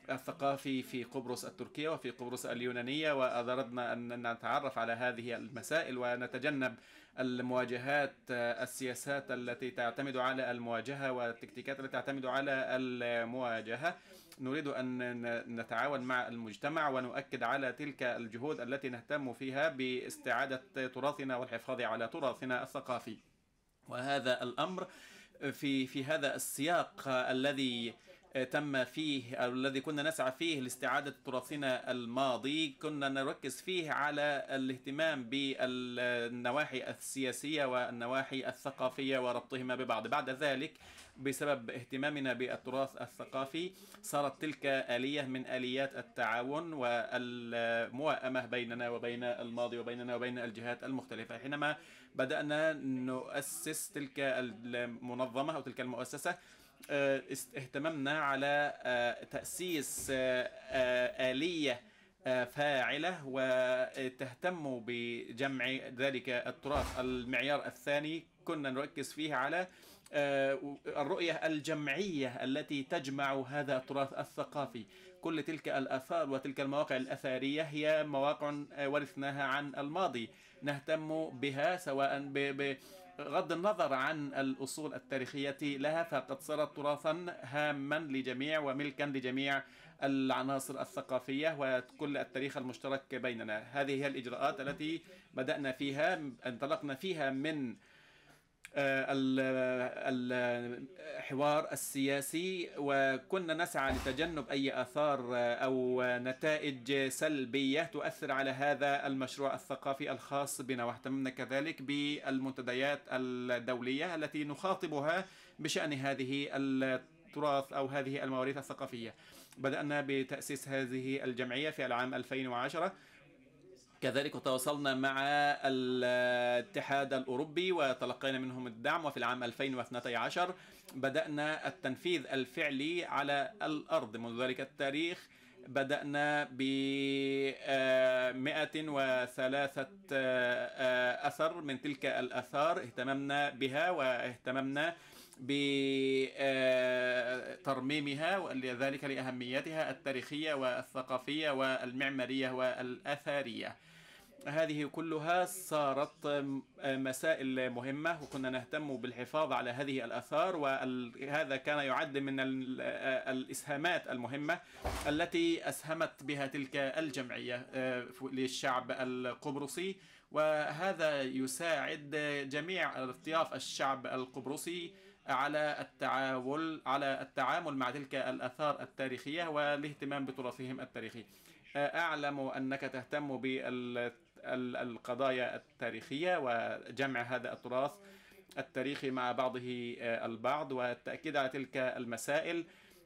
الثقافي في قبرص التركية وفي قبرص اليونانية وأردنا أن نتعرف على هذه المسائل ونتجنب المواجهات آه، السياسات التي تعتمد على المواجهة والتكتيكات التي تعتمد على المواجهة نريد أن نتعاون مع المجتمع ونؤكد على تلك الجهود التي نهتم فيها باستعادة تراثنا والحفاظ على تراثنا الثقافي وهذا الأمر في في هذا السياق الذي آه، تم فيه أو الذي كنا نسعى فيه لاستعادة تراثنا الماضي كنا نركز فيه على الاهتمام بالنواحي السياسية والنواحي الثقافية وربطهما ببعض بعد ذلك بسبب اهتمامنا بالتراث الثقافي صارت تلك آلية من آليات التعاون والموائمة بيننا وبين الماضي وبيننا وبين الجهات المختلفة حينما بدأنا نؤسس تلك المنظمة أو تلك المؤسسة آه، اهتمامنا على آه، تأسيس آه، آلية فاعلة وتهتم بجمع ذلك التراث المعيار الثاني كنا نركز فيه على الرؤية الجمعية التي تجمع هذا التراث الثقافي كل تلك الآثار وتلك المواقع الأثارية هي مواقع ورثناها عن الماضي نهتم بها سواء ب بغض النظر عن الأصول التاريخية لها فقد صارت تراثا هاما لجميع وملكا لجميع العناصر الثقافية وكل التاريخ المشترك بيننا هذه هي الإجراءات التي بدأنا فيها انطلقنا فيها من آه، الحوار السياسي وكنا نسعى لتجنب أي آثار آه، أو نتائج سلبية تؤثر على هذا المشروع الثقافي الخاص بنا واهتممنا كذلك بالمنتديات الدولية التي نخاطبها بشأن هذه التراث أو هذه المواريث الثقافية بدأنا بتأسيس هذه الجمعية في العام 2010 كذلك تواصلنا مع الاتحاد الأوروبي وتلقينا منهم الدعم وفي العام 2012 بدأنا التنفيذ الفعلي على الأرض منذ ذلك التاريخ بدأنا ب 103 آه، آه، أثر من تلك الأثار اهتممنا بها واهتممنا بترميمها آه، ولذلك لأهميتها التاريخية والثقافية والمعمارية والأثرية هذه كلها صارت مسائل مهمة وكنا نهتم بالحفاظ على هذه الأثار وهذا كان يعد من الإسهامات المهمة التي أسهمت بها تلك الجمعية آه، للشعب القبرصي وهذا يساعد جميع أطياف الشعب القبرصي على التعاون على التعامل مع تلك الآثار التاريخية والاهتمام بتراثهم التاريخي آه، أعلم أنك تهتم بال القضايا التاريخية وجمع هذا التراث التاريخي مع بعضه آه، البعض والتأكيد على تلك المسائل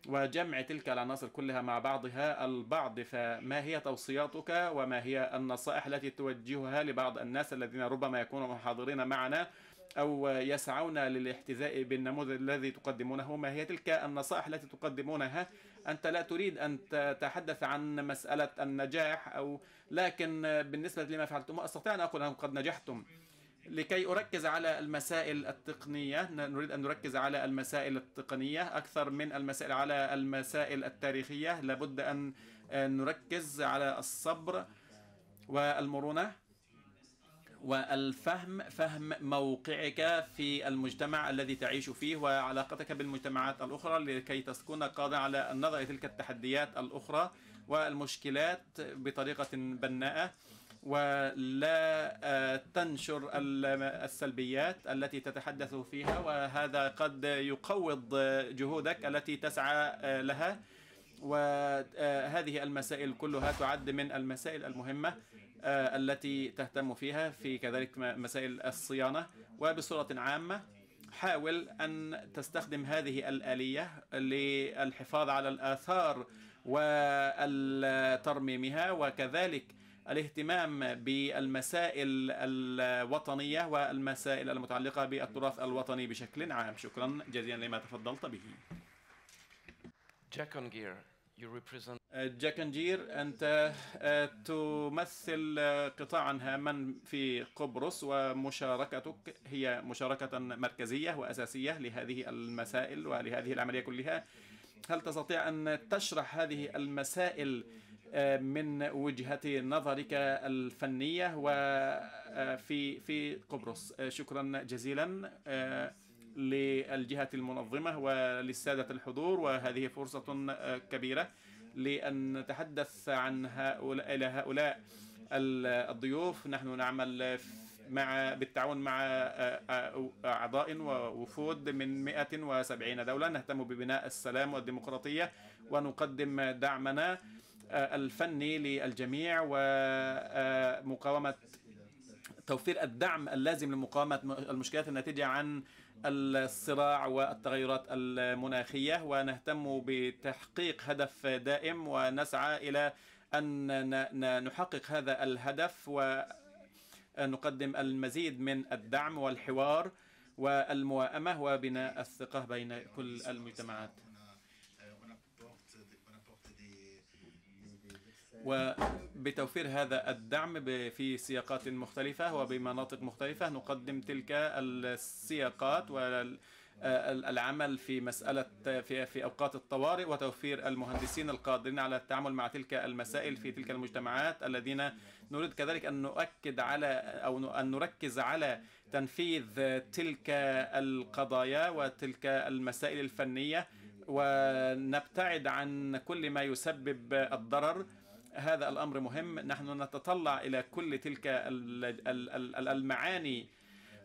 وجمع تلك العناصر كلها مع بعضها البعض فما هي توصياتك وما هي النصائح التي توجهها لبعض الناس الذين ربما يكونوا حاضرين معنا أو يسعون للاحتذاء بالنموذج الذي تقدمونه ما هي تلك النصائح التي تقدمونها أنت لا تريد أن تتحدث عن مسألة النجاح أو لكن بالنسبة لما فعلتم أستطيع أن أقول أنكم قد نجحتم لكي أركز على المسائل التقنية نريد أن نركز على المسائل التقنية أكثر من المسائل على المسائل التاريخية لابد أن آه، نركز على الصبر والمرونة والفهم فهم موقعك في المجتمع الذي تعيش فيه وعلاقتك بالمجتمعات الأخرى لكي تكون قادرا على النظر لتلك تلك التحديات الأخرى والمشكلات بطريقة بناءة ولا آه، تنشر السلبيات التي تتحدث فيها وهذا قد يقوض جهودك التي تسعى آه، لها وهذه آه، المسائل كلها تعد من المسائل المهمة آه، التي تهتم فيها في كذلك مسائل الصيانة وبصورة عامة حاول أن تستخدم هذه الآلية للحفاظ على الآثار وترميمها وكذلك الاهتمام بالمسائل الوطنية والمسائل المتعلقة بالتراث الوطني بشكل عام شكرا جزيلا لما تفضلت به جاكنجير أنت تمثل قطاعا هاما في قبرص ومشاركتك هي مشاركة مركزية وأساسية لهذه المسائل ولهذه العملية كلها هل تستطيع أن تشرح هذه المسائل uh, من وجهة نظرك الفنية وفي uh, في قبرص uh, شكرا جزيلا للجهة المنظمة وللسادة الحضور وهذه فرصة آه، كبيرة لأن نتحدث عن هؤلاء إلى هؤلاء الضيوف نحن نعمل مع بالتعاون مع آه، آه، أعضاء ووفود من 170 دولة نهتم ببناء السلام والديمقراطية ونقدم دعمنا الفني للجميع ومقاومة توفير الدعم اللازم لمقاومة المشكلات الناتجة عن الصراع والتغيرات المناخية ونهتم بتحقيق هدف دائم ونسعى إلى أن نحقق هذا الهدف ونقدم المزيد من الدعم والحوار والموائمة وبناء الثقة بين كل المجتمعات وبتوفير هذا الدعم في سياقات مختلفة وبمناطق مختلفة نقدم تلك السياقات والعمل في مسألة في في أوقات الطوارئ وتوفير المهندسين القادرين على التعامل مع تلك المسائل في تلك المجتمعات الذين نريد كذلك أن نؤكد على أو أن نركز على تنفيذ تلك القضايا وتلك المسائل الفنية ونبتعد عن كل ما يسبب الضرر هذا الأمر مهم نحن نتطلع إلى كل تلك المعاني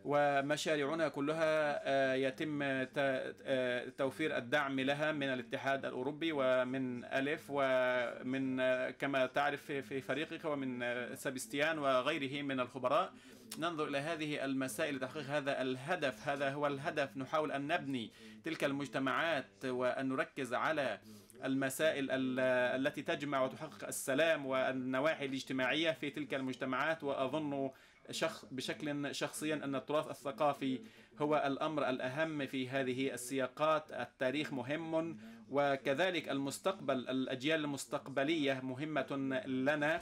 ومشاريعنا كلها آه، يتم آه، توفير الدعم لها من الاتحاد الأوروبي ومن ألف ومن آه، كما تعرف في فريقك ومن سابستيان وغيره من الخبراء ننظر إلى هذه المسائل لتحقيق هذا الهدف هذا هو الهدف نحاول أن نبني تلك المجتمعات وأن نركز على المسائل التي تجمع وتحقق السلام والنواحي الاجتماعية في تلك المجتمعات وأظن شخ بشكل شخصيا أن التراث الثقافي هو الأمر الأهم في هذه السياقات التاريخ مهم وكذلك المستقبل الأجيال المستقبلية مهمة لنا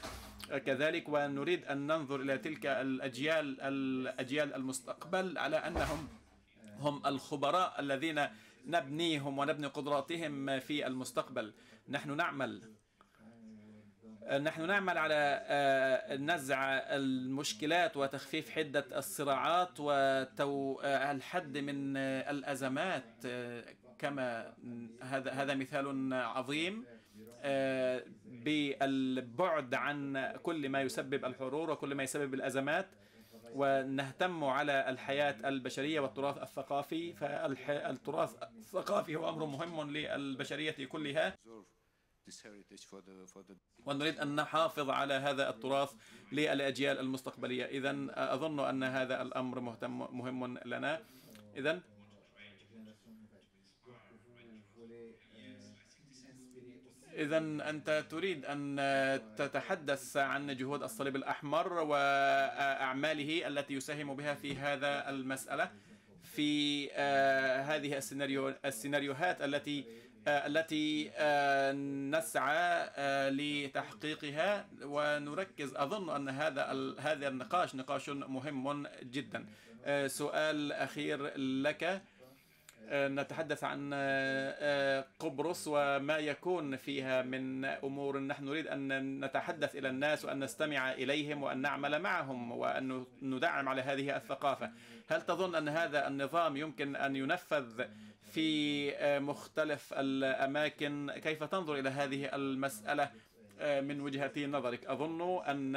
كذلك ونريد أن ننظر إلى تلك الأجيال الأجيال المستقبل على أنهم هم الخبراء الذين نبنيهم ونبني قدراتهم في المستقبل نحن نعمل نحن نعمل على آه، نزع المشكلات وتخفيف حدة الصراعات والحد آه، من آه، الأزمات كما هذا هذا مثال عظيم بالبعد عن كل ما يسبب الحرور وكل ما يسبب الأزمات ونهتم على الحياة البشرية والتراث الثقافي فالتراث الثقافي هو أمر مهم للبشرية كلها ونريد أن نحافظ على هذا التراث للأجيال المستقبلية إذا أظن أن هذا الأمر مهتم مهم لنا إذا إذا أنت تريد أن تتحدث عن جهود الصليب الأحمر وأعماله التي يساهم بها في هذا المسألة في آه، هذه السيناريو السيناريوهات التي آه، التي آه، نسعى لتحقيقها ونركز اظن ان هذا هذا النقاش نقاش مهم جدا سؤال اخير لك آه، نتحدث عن آه، آه، قبرص وما يكون فيها من امور نحن نريد ان نتحدث الى الناس وان نستمع اليهم وان نعمل معهم وان ندعم على هذه الثقافه هل تظن ان هذا النظام يمكن ان ينفذ في مختلف الاماكن كيف تنظر الى هذه المساله آه، من وجهة نظرك أظن أن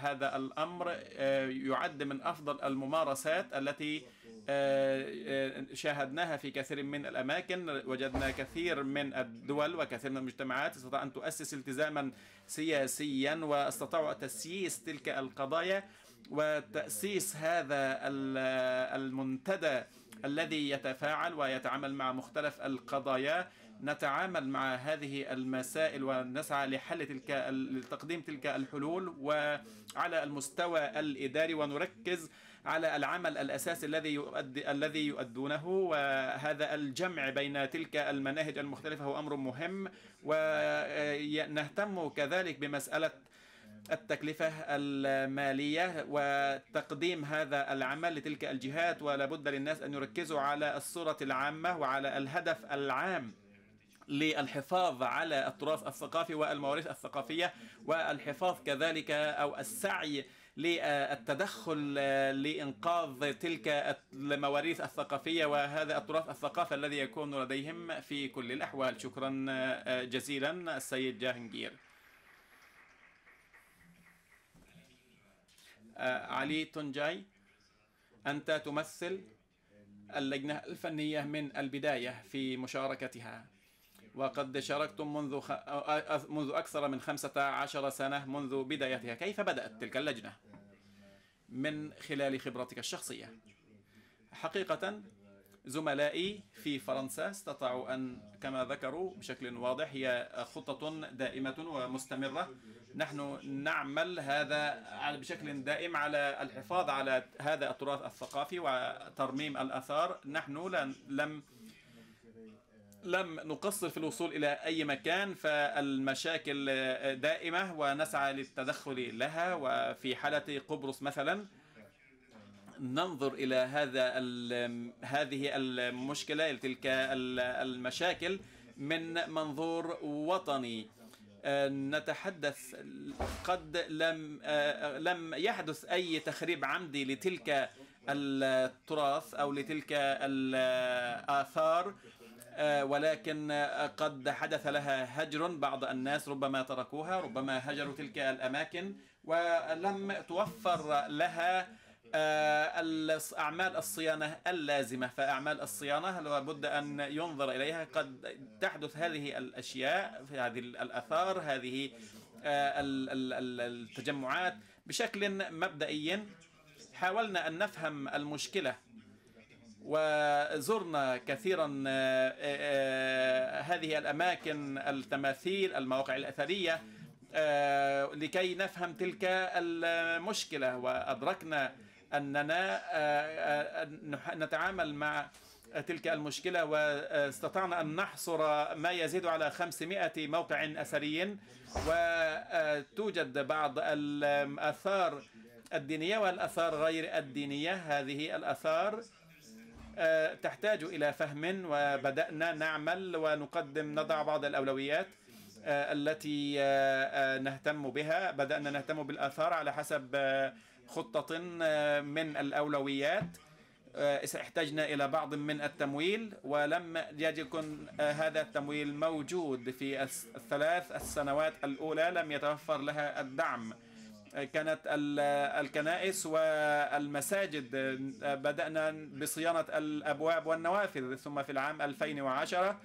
هذا الأمر آه، يعد من أفضل الممارسات التي آه، شاهدناها في كثير من الأماكن وجدنا كثير من الدول وكثير من المجتمعات استطاع أن تؤسس التزاما سياسيا واستطاعوا تسييس تلك القضايا وتأسيس هذا المنتدى الذي يتفاعل ويتعامل مع مختلف القضايا نتعامل مع هذه المسائل ونسعى لحل تلك لتقديم تلك الحلول وعلى المستوى الإداري ونركز على العمل الأساسي الذي يؤدي الذي يؤدونه وهذا الجمع بين تلك المناهج المختلفة هو أمر مهم ونهتم كذلك بمسألة التكلفة المالية وتقديم هذا العمل لتلك الجهات ولا بد للناس أن يركزوا على الصورة العامة وعلى الهدف العام للحفاظ على التراث الثقافي والمواريث الثقافية والحفاظ كذلك أو السعي للتدخل لإنقاذ تلك المواريث الثقافية وهذا التراث الثقافي الذي يكون لديهم في كل الأحوال شكرا جزيلا السيد جاهنجير آه، علي تونجاي أنت تمثل اللجنة الفنية من البداية في مشاركتها وقد شاركتم منذ خ... منذ أكثر من 15 سنة منذ بدايتها كيف بدأت تلك اللجنة من خلال خبرتك الشخصية حقيقة زملائي في فرنسا استطاعوا أن كما ذكروا بشكل واضح هي خطة دائمة ومستمرة نحن نعمل هذا بشكل دائم على الحفاظ على هذا التراث الثقافي وترميم الأثار نحن لم لم نقصر في الوصول إلى أي مكان فالمشاكل دائمة ونسعى للتدخل لها وفي حالة قبرص مثلا ننظر إلى هذا هذه المشكلة تلك المشاكل من منظور وطني نتحدث قد لم لم يحدث اي تخريب عمدي لتلك التراث او لتلك الاثار آه، ولكن آه، قد حدث لها هجر بعض الناس ربما تركوها ربما هجروا تلك الأماكن ولم توفر لها آه، أعمال الصيانة اللازمة فأعمال الصيانة لابد أن ينظر إليها قد تحدث هذه الأشياء في هذه الأثار هذه التجمعات بشكل مبدئي حاولنا أن نفهم المشكلة وزرنا كثيرا آه، آه، هذه الأماكن التماثيل المواقع الأثرية آه، لكي نفهم تلك المشكلة وأدركنا أننا نتعامل مع تلك المشكلة واستطعنا أن نحصر ما يزيد على 500 موقع أثري وتوجد بعض الآثار الدينية والآثار غير الدينية هذه الآثار آه، تحتاج إلى فهم وبدأنا نعمل ونقدم نضع بعض الأولويات آه، التي آه، نهتم بها بدأنا نهتم بالآثار على حسب خطة من الأولويات احتجنا إلى بعض من التمويل ولم يكن هذا التمويل موجود في الثلاث السنوات الأولى لم يتوفر لها الدعم كانت الكنائس والمساجد بدأنا بصيانة الأبواب والنوافذ ثم في العام 2010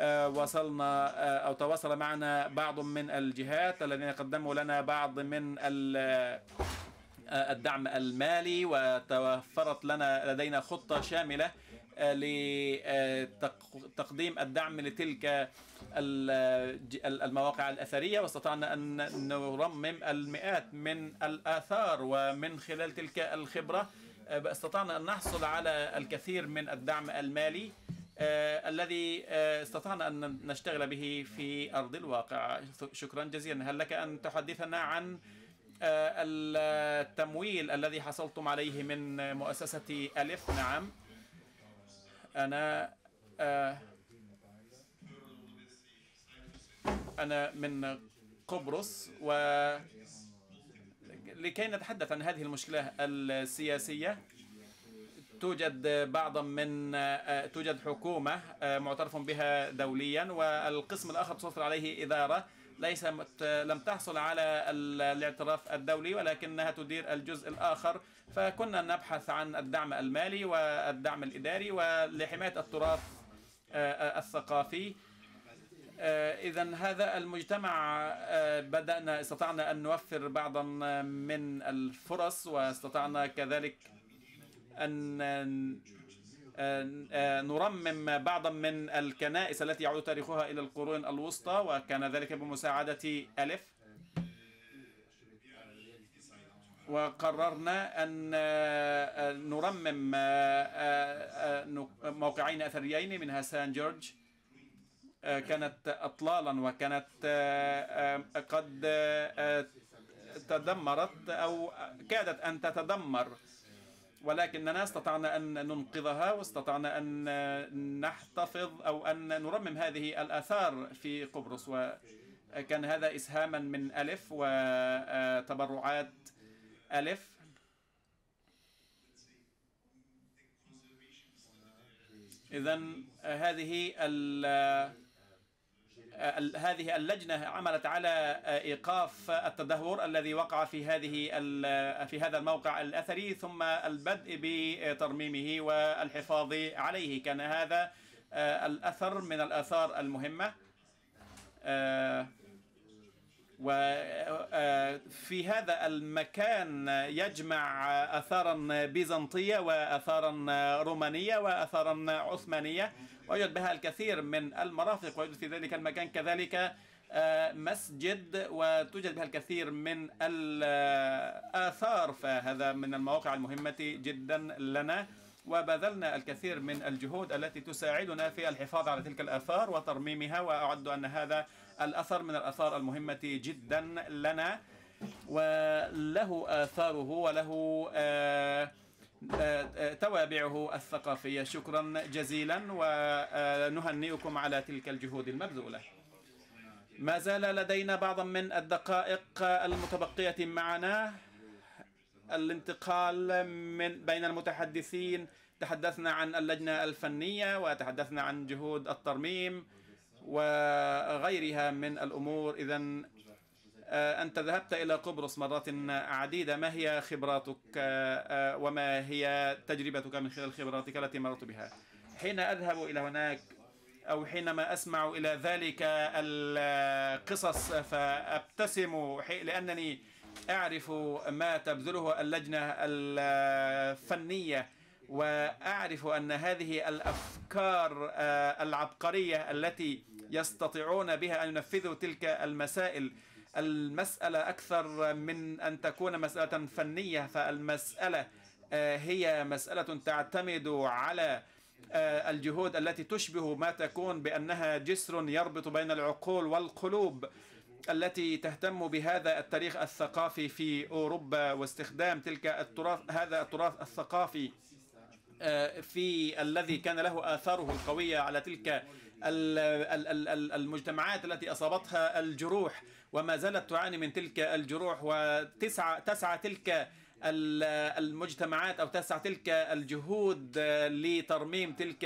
آه، وصلنا آه، أو تواصل معنا بعض من الجهات الذين قدموا لنا بعض من آه، الدعم المالي وتوفرت لنا لدينا خطة شاملة لتقديم الدعم لتلك المواقع الأثرية واستطعنا أن نرمم المئات من الآثار ومن خلال تلك الخبرة آه، استطعنا أن نحصل على الكثير من الدعم المالي آه، الذي آه، استطعنا أن نشتغل به في أرض الواقع شكرا جزيلا هل لك أن تحدثنا عن التمويل الذي حصلتم عليه من مؤسسة ألف نعم أنا أنا من قبرص و لكي نتحدث عن هذه المشكلة السياسية توجد بعض من آه، توجد حكومة آه، معترف بها دوليا والقسم الآخر تسيطر عليه إدارة ليس لم تحصل على الاعتراف الدولي ولكنها تدير الجزء الآخر فكنا نبحث عن الدعم المالي والدعم الإداري ولحماية التراث آه، الثقافي آه، إذا هذا المجتمع آه، بدأنا استطعنا أن نوفر بعضا من الفرص واستطعنا كذلك أن آه، نرمم بعضا من الكنائس التي يعود تاريخها إلى القرون الوسطى وكان ذلك بمساعدة ألف وقررنا أن نرمم موقعين أثريين منها سان جورج آه، كانت أطلالا وكانت آه، آه، قد تدمرت أو كادت أن تتدمر ولكننا استطعنا أن ننقذها واستطعنا أن نحتفظ أو أن نرمم هذه الآثار في قبرص وكان هذا إسهاما من ألف وتبرعات ألف إذا هذه ال آه، هذه اللجنة عملت على آه، إيقاف التدهور الذي وقع في هذه في هذا الموقع الأثري ثم البدء بترميمه والحفاظ عليه كان هذا آه، الأثر من الآثار المهمة وفي آه، آه، هذا المكان يجمع اثارا بيزنطيه واثارا رومانيه واثارا عثمانيه ويوجد بها الكثير من المرافق ويوجد في ذلك المكان كذلك آه، مسجد وتوجد بها الكثير من الآثار فهذا من المواقع المهمة جدا لنا وبذلنا الكثير من الجهود التي تساعدنا في الحفاظ على تلك الآثار وترميمها وأعد أن هذا الأثر من الأثار المهمة جدا لنا وله آثاره وله آه، آه، آه، توابعه الثقافية شكرا جزيلا ونهنئكم على تلك الجهود المبذولة ما زال لدينا بعض من الدقائق المتبقية معنا الانتقال من بين المتحدثين تحدثنا عن اللجنة الفنية وتحدثنا عن جهود الترميم وغيرها من الأمور إذا آه، أنت ذهبت إلى قبرص مرات عديدة ما هي خبراتك آه، آه، وما هي تجربتك من خلال خبراتك التي مرت بها حين أذهب إلى هناك أو حينما أسمع إلى ذلك القصص فأبتسم لأنني أعرف ما تبذله اللجنة الفنية وأعرف أن هذه الأفكار العبقرية التي يستطيعون بها أن ينفذوا تلك المسائل المسألة أكثر من أن تكون مسألة فنية فالمسألة آه، هي مسألة تعتمد على آه، الجهود التي تشبه ما تكون بأنها جسر يربط بين العقول والقلوب التي تهتم بهذا التاريخ الثقافي في أوروبا واستخدام تلك التراث هذا التراث الثقافي آه، في الذي كان له آثاره القوية على تلك المجتمعات التي أصابتها الجروح وما زالت تعاني من تلك الجروح وتسعى تسعى تلك المجتمعات أو تسعى تلك الجهود لترميم تلك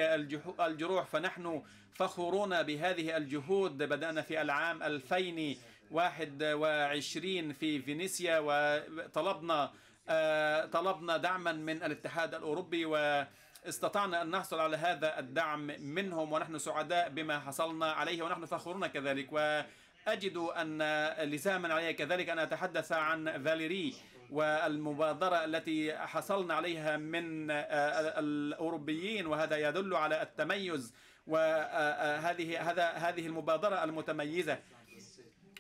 الجروح فنحن فخورون بهذه الجهود بدأنا في العام 2021 في فينيسيا وطلبنا آه، طلبنا دعما من الاتحاد الأوروبي و استطعنا أن نحصل على هذا الدعم منهم ونحن سعداء بما حصلنا عليه ونحن فخورون كذلك وأجد أن لزاما علي كذلك أن أتحدث عن فاليري والمبادرة التي حصلنا عليها من الأوروبيين وهذا يدل على التميز وهذه هذا هذه المبادرة المتميزة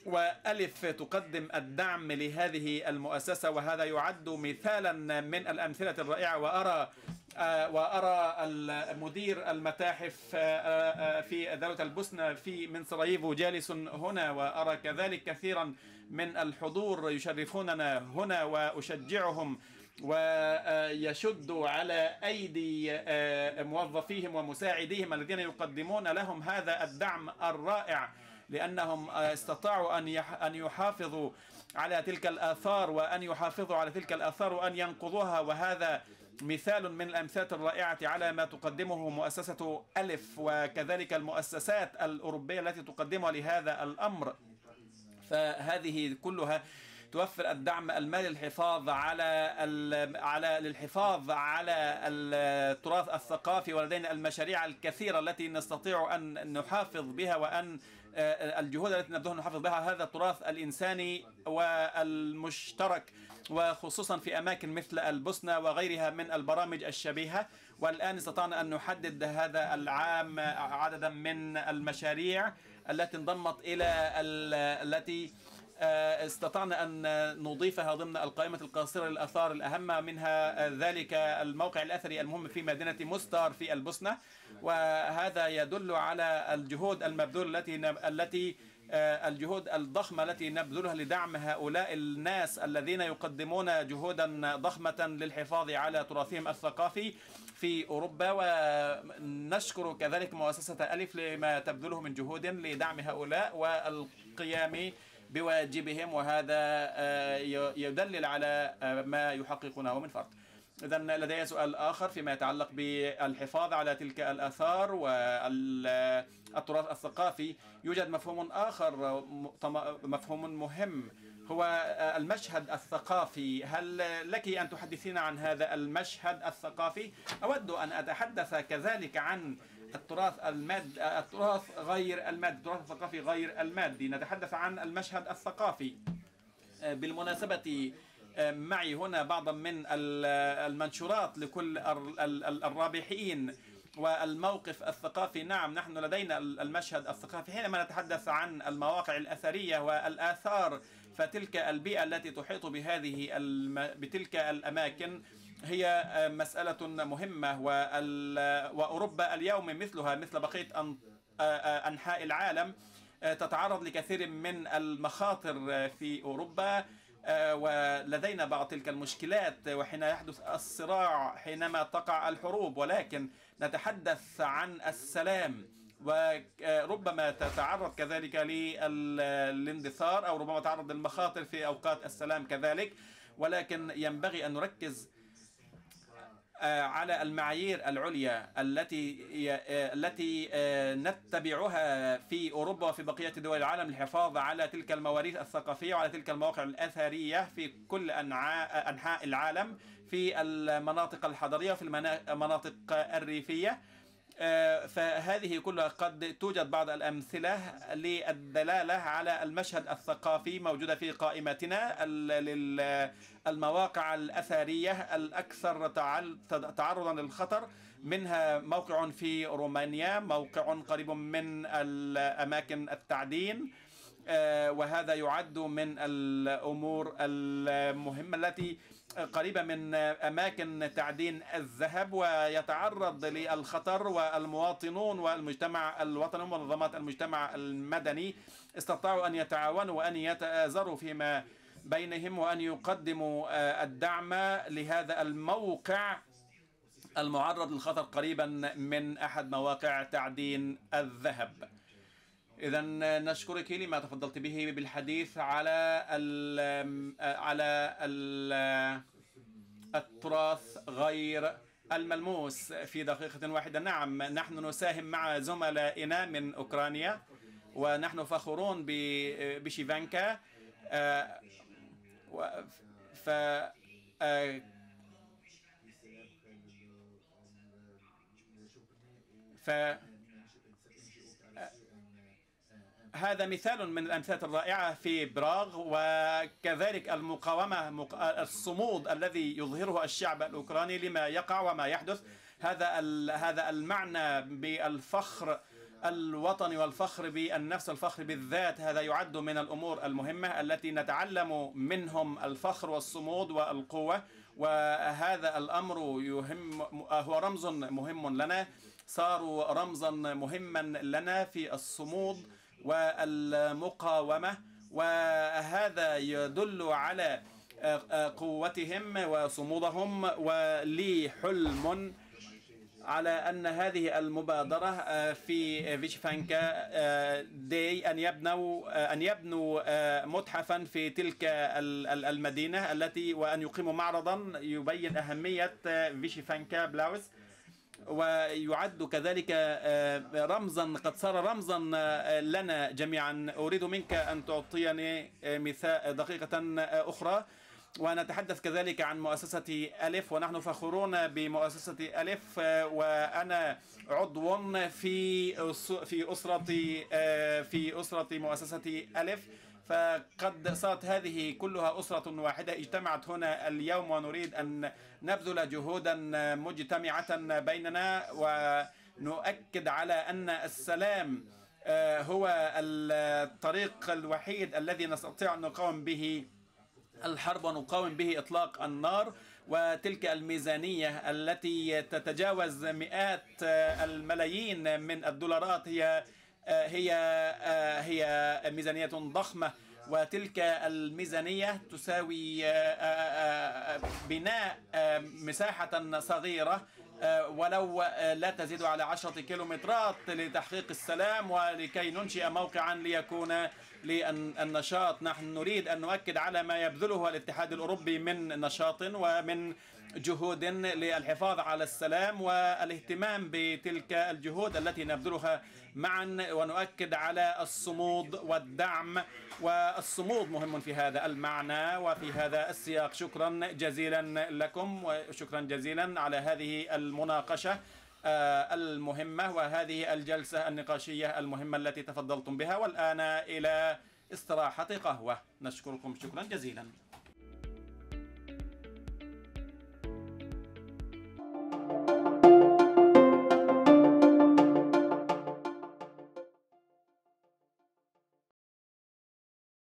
وألف تقدم الدعم لهذه المؤسسة وهذا يعد مثالا من الأمثلة الرائعة وأرى آه، وارى مدير المتاحف آه، آه، في دوله البوسنه في من سراييفو جالس هنا وارى كذلك كثيرا من الحضور يشرفوننا هنا واشجعهم ويشد على ايدي موظفيهم ومساعديهم الذين يقدمون لهم هذا الدعم الرائع لانهم استطاعوا ان ان يحافظوا على تلك الاثار وان يحافظوا على تلك الاثار وان ينقضوها وهذا مثال من الأمثال الرائعة على ما تقدمه مؤسسة ألف وكذلك المؤسسات الأوروبية التي تقدمها لهذا الأمر فهذه كلها توفر الدعم المالي للحفاظ على على للحفاظ على التراث الثقافي ولدينا المشاريع الكثيره التي نستطيع ان نحافظ بها وان آه، الجهود التي نبذها نحافظ بها هذا التراث الإنساني والمشترك وخصوصا في أماكن مثل البوسنة وغيرها من البرامج الشبيهة والآن استطعنا أن نحدد هذا العام عددا من المشاريع التي انضمت إلى التي آه، استطعنا أن نضيفها ضمن القائمة القاصرة للآثار الأهم منها آه، ذلك الموقع الأثري المهم في مدينة مستار في البوسنة وهذا يدل على الجهود المبذولة التي التي آه، الجهود الضخمة التي نبذلها لدعم هؤلاء الناس الذين يقدمون جهودا ضخمة للحفاظ على تراثهم الثقافي في أوروبا ونشكر كذلك مؤسسة ألف لما تبذله من جهود لدعم هؤلاء والقيام بواجبهم وهذا آه، يدلل على آه، ما يحققونه من فرط إذا لدي سؤال آخر فيما يتعلق بالحفاظ على تلك الآثار والتراث الثقافي يوجد مفهوم آخر مفهوم مهم هو آه، المشهد الثقافي هل لك أن تحدثين عن هذا المشهد الثقافي أود أن أتحدث كذلك عن التراث المادي التراث غير المادي التراث الثقافي غير المادي نتحدث عن المشهد الثقافي آه، بالمناسبة آه، معي هنا بعضا من آه، المنشورات لكل الرابحين والموقف الثقافي نعم نحن لدينا المشهد الثقافي حينما نتحدث عن المواقع الأثرية والآثار فتلك البيئة التي تحيط بهذه الم... بتلك الأماكن هي آه، مسألة مهمة وأوروبا اليوم مثلها مثل بقية آه، آه، أنحاء العالم تتعرض لكثير من المخاطر في أوروبا ولدينا بعض تلك المشكلات وحين يحدث الصراع حينما تقع الحروب ولكن نتحدث عن السلام وربما تتعرض كذلك للاندثار أو ربما تعرض للمخاطر في أوقات السلام كذلك ولكن ينبغي أن نركز آه، على المعايير العليا التي آه، التي آه، نتبعها في اوروبا وفي بقيه دول العالم للحفاظ على تلك المواريث الثقافيه وعلى تلك المواقع الاثريه في كل انحاء العالم في المناطق الحضريه وفي المناطق الريفيه آه، فهذه كلها قد توجد بعض الأمثلة للدلالة على المشهد الثقافي موجودة في قائمتنا للمواقع الأثرية الأكثر تعرضا للخطر منها موقع في رومانيا موقع قريب من الأماكن التعدين آه، وهذا يعد من الأمور المهمة التي قريبة من أماكن تعدين الذهب ويتعرض للخطر والمواطنون والمجتمع الوطني ومنظمات المجتمع المدني استطاعوا أن يتعاونوا وأن يتآزروا فيما بينهم وأن يقدموا آه، الدعم لهذا الموقع المعرض للخطر قريبا من أحد مواقع تعدين الذهب اذا نشكرك لما تفضلت به بالحديث على ال على ال التراث غير الملموس في دقيقة واحدة نعم نحن نساهم مع زملائنا من أوكرانيا ونحن فخورون بشيفانكا آه، ف آه، ف هذا مثال من الأمثلة الرائعة في براغ وكذلك المقاومة الصمود الذي يظهره الشعب الأوكراني لما يقع وما يحدث هذا هذا المعنى بالفخر الوطني والفخر بالنفس الفخر بالذات هذا يعد من الأمور المهمة التي نتعلم منهم الفخر والصمود والقوة وهذا الأمر يهم هو رمز مهم لنا صاروا رمزا مهما لنا في الصمود والمقاومة وهذا يدل على آه، آه، قوتهم وصمودهم ولي حلم على أن هذه المبادرة آه، في فيشفانكا دي أن يبنوا أن يبنوا متحفا في تلك المدينة التي وأن يقيموا معرضا يبين أهمية فيشفانكا بلاوس ويعد كذلك آه، رمزا قد صار رمزا آه، لنا جميعا أريد منك أن تعطيني آه، مثال دقيقة أخرى ونتحدث كذلك عن مؤسسة ألف ونحن فخورون بمؤسسة ألف وأنا عضو في في أسرة في أسرة مؤسسة ألف فقد صارت هذه كلها أسرة واحدة اجتمعت هنا اليوم ونريد أن نبذل جهودا مجتمعة بيننا ونؤكد على أن السلام آه، هو الطريق الوحيد الذي نستطيع أن نقاوم به الحرب ونقاوم به إطلاق النار وتلك الميزانية التي تتجاوز مئات الملايين من الدولارات هي آه، هي آه، هي ميزانية ضخمة وتلك الميزانية تساوي آه، بناء مساحة صغيرة ولو لا تزيد على عشرة كيلومترات لتحقيق السلام ولكي ننشئ موقعا ليكون للنشاط نحن نريد أن نؤكد على ما يبذله الاتحاد الأوروبي من نشاط ومن جهود للحفاظ على السلام والاهتمام بتلك الجهود التي نبذلها معا ونؤكد على الصمود والدعم والصمود مهم في هذا المعنى وفي هذا السياق شكرا جزيلا لكم وشكرا جزيلا على هذه المناقشه آه، المهمه وهذه الجلسه النقاشيه المهمه التي تفضلتم بها والان الى استراحه قهوه نشكركم شكرا جزيلا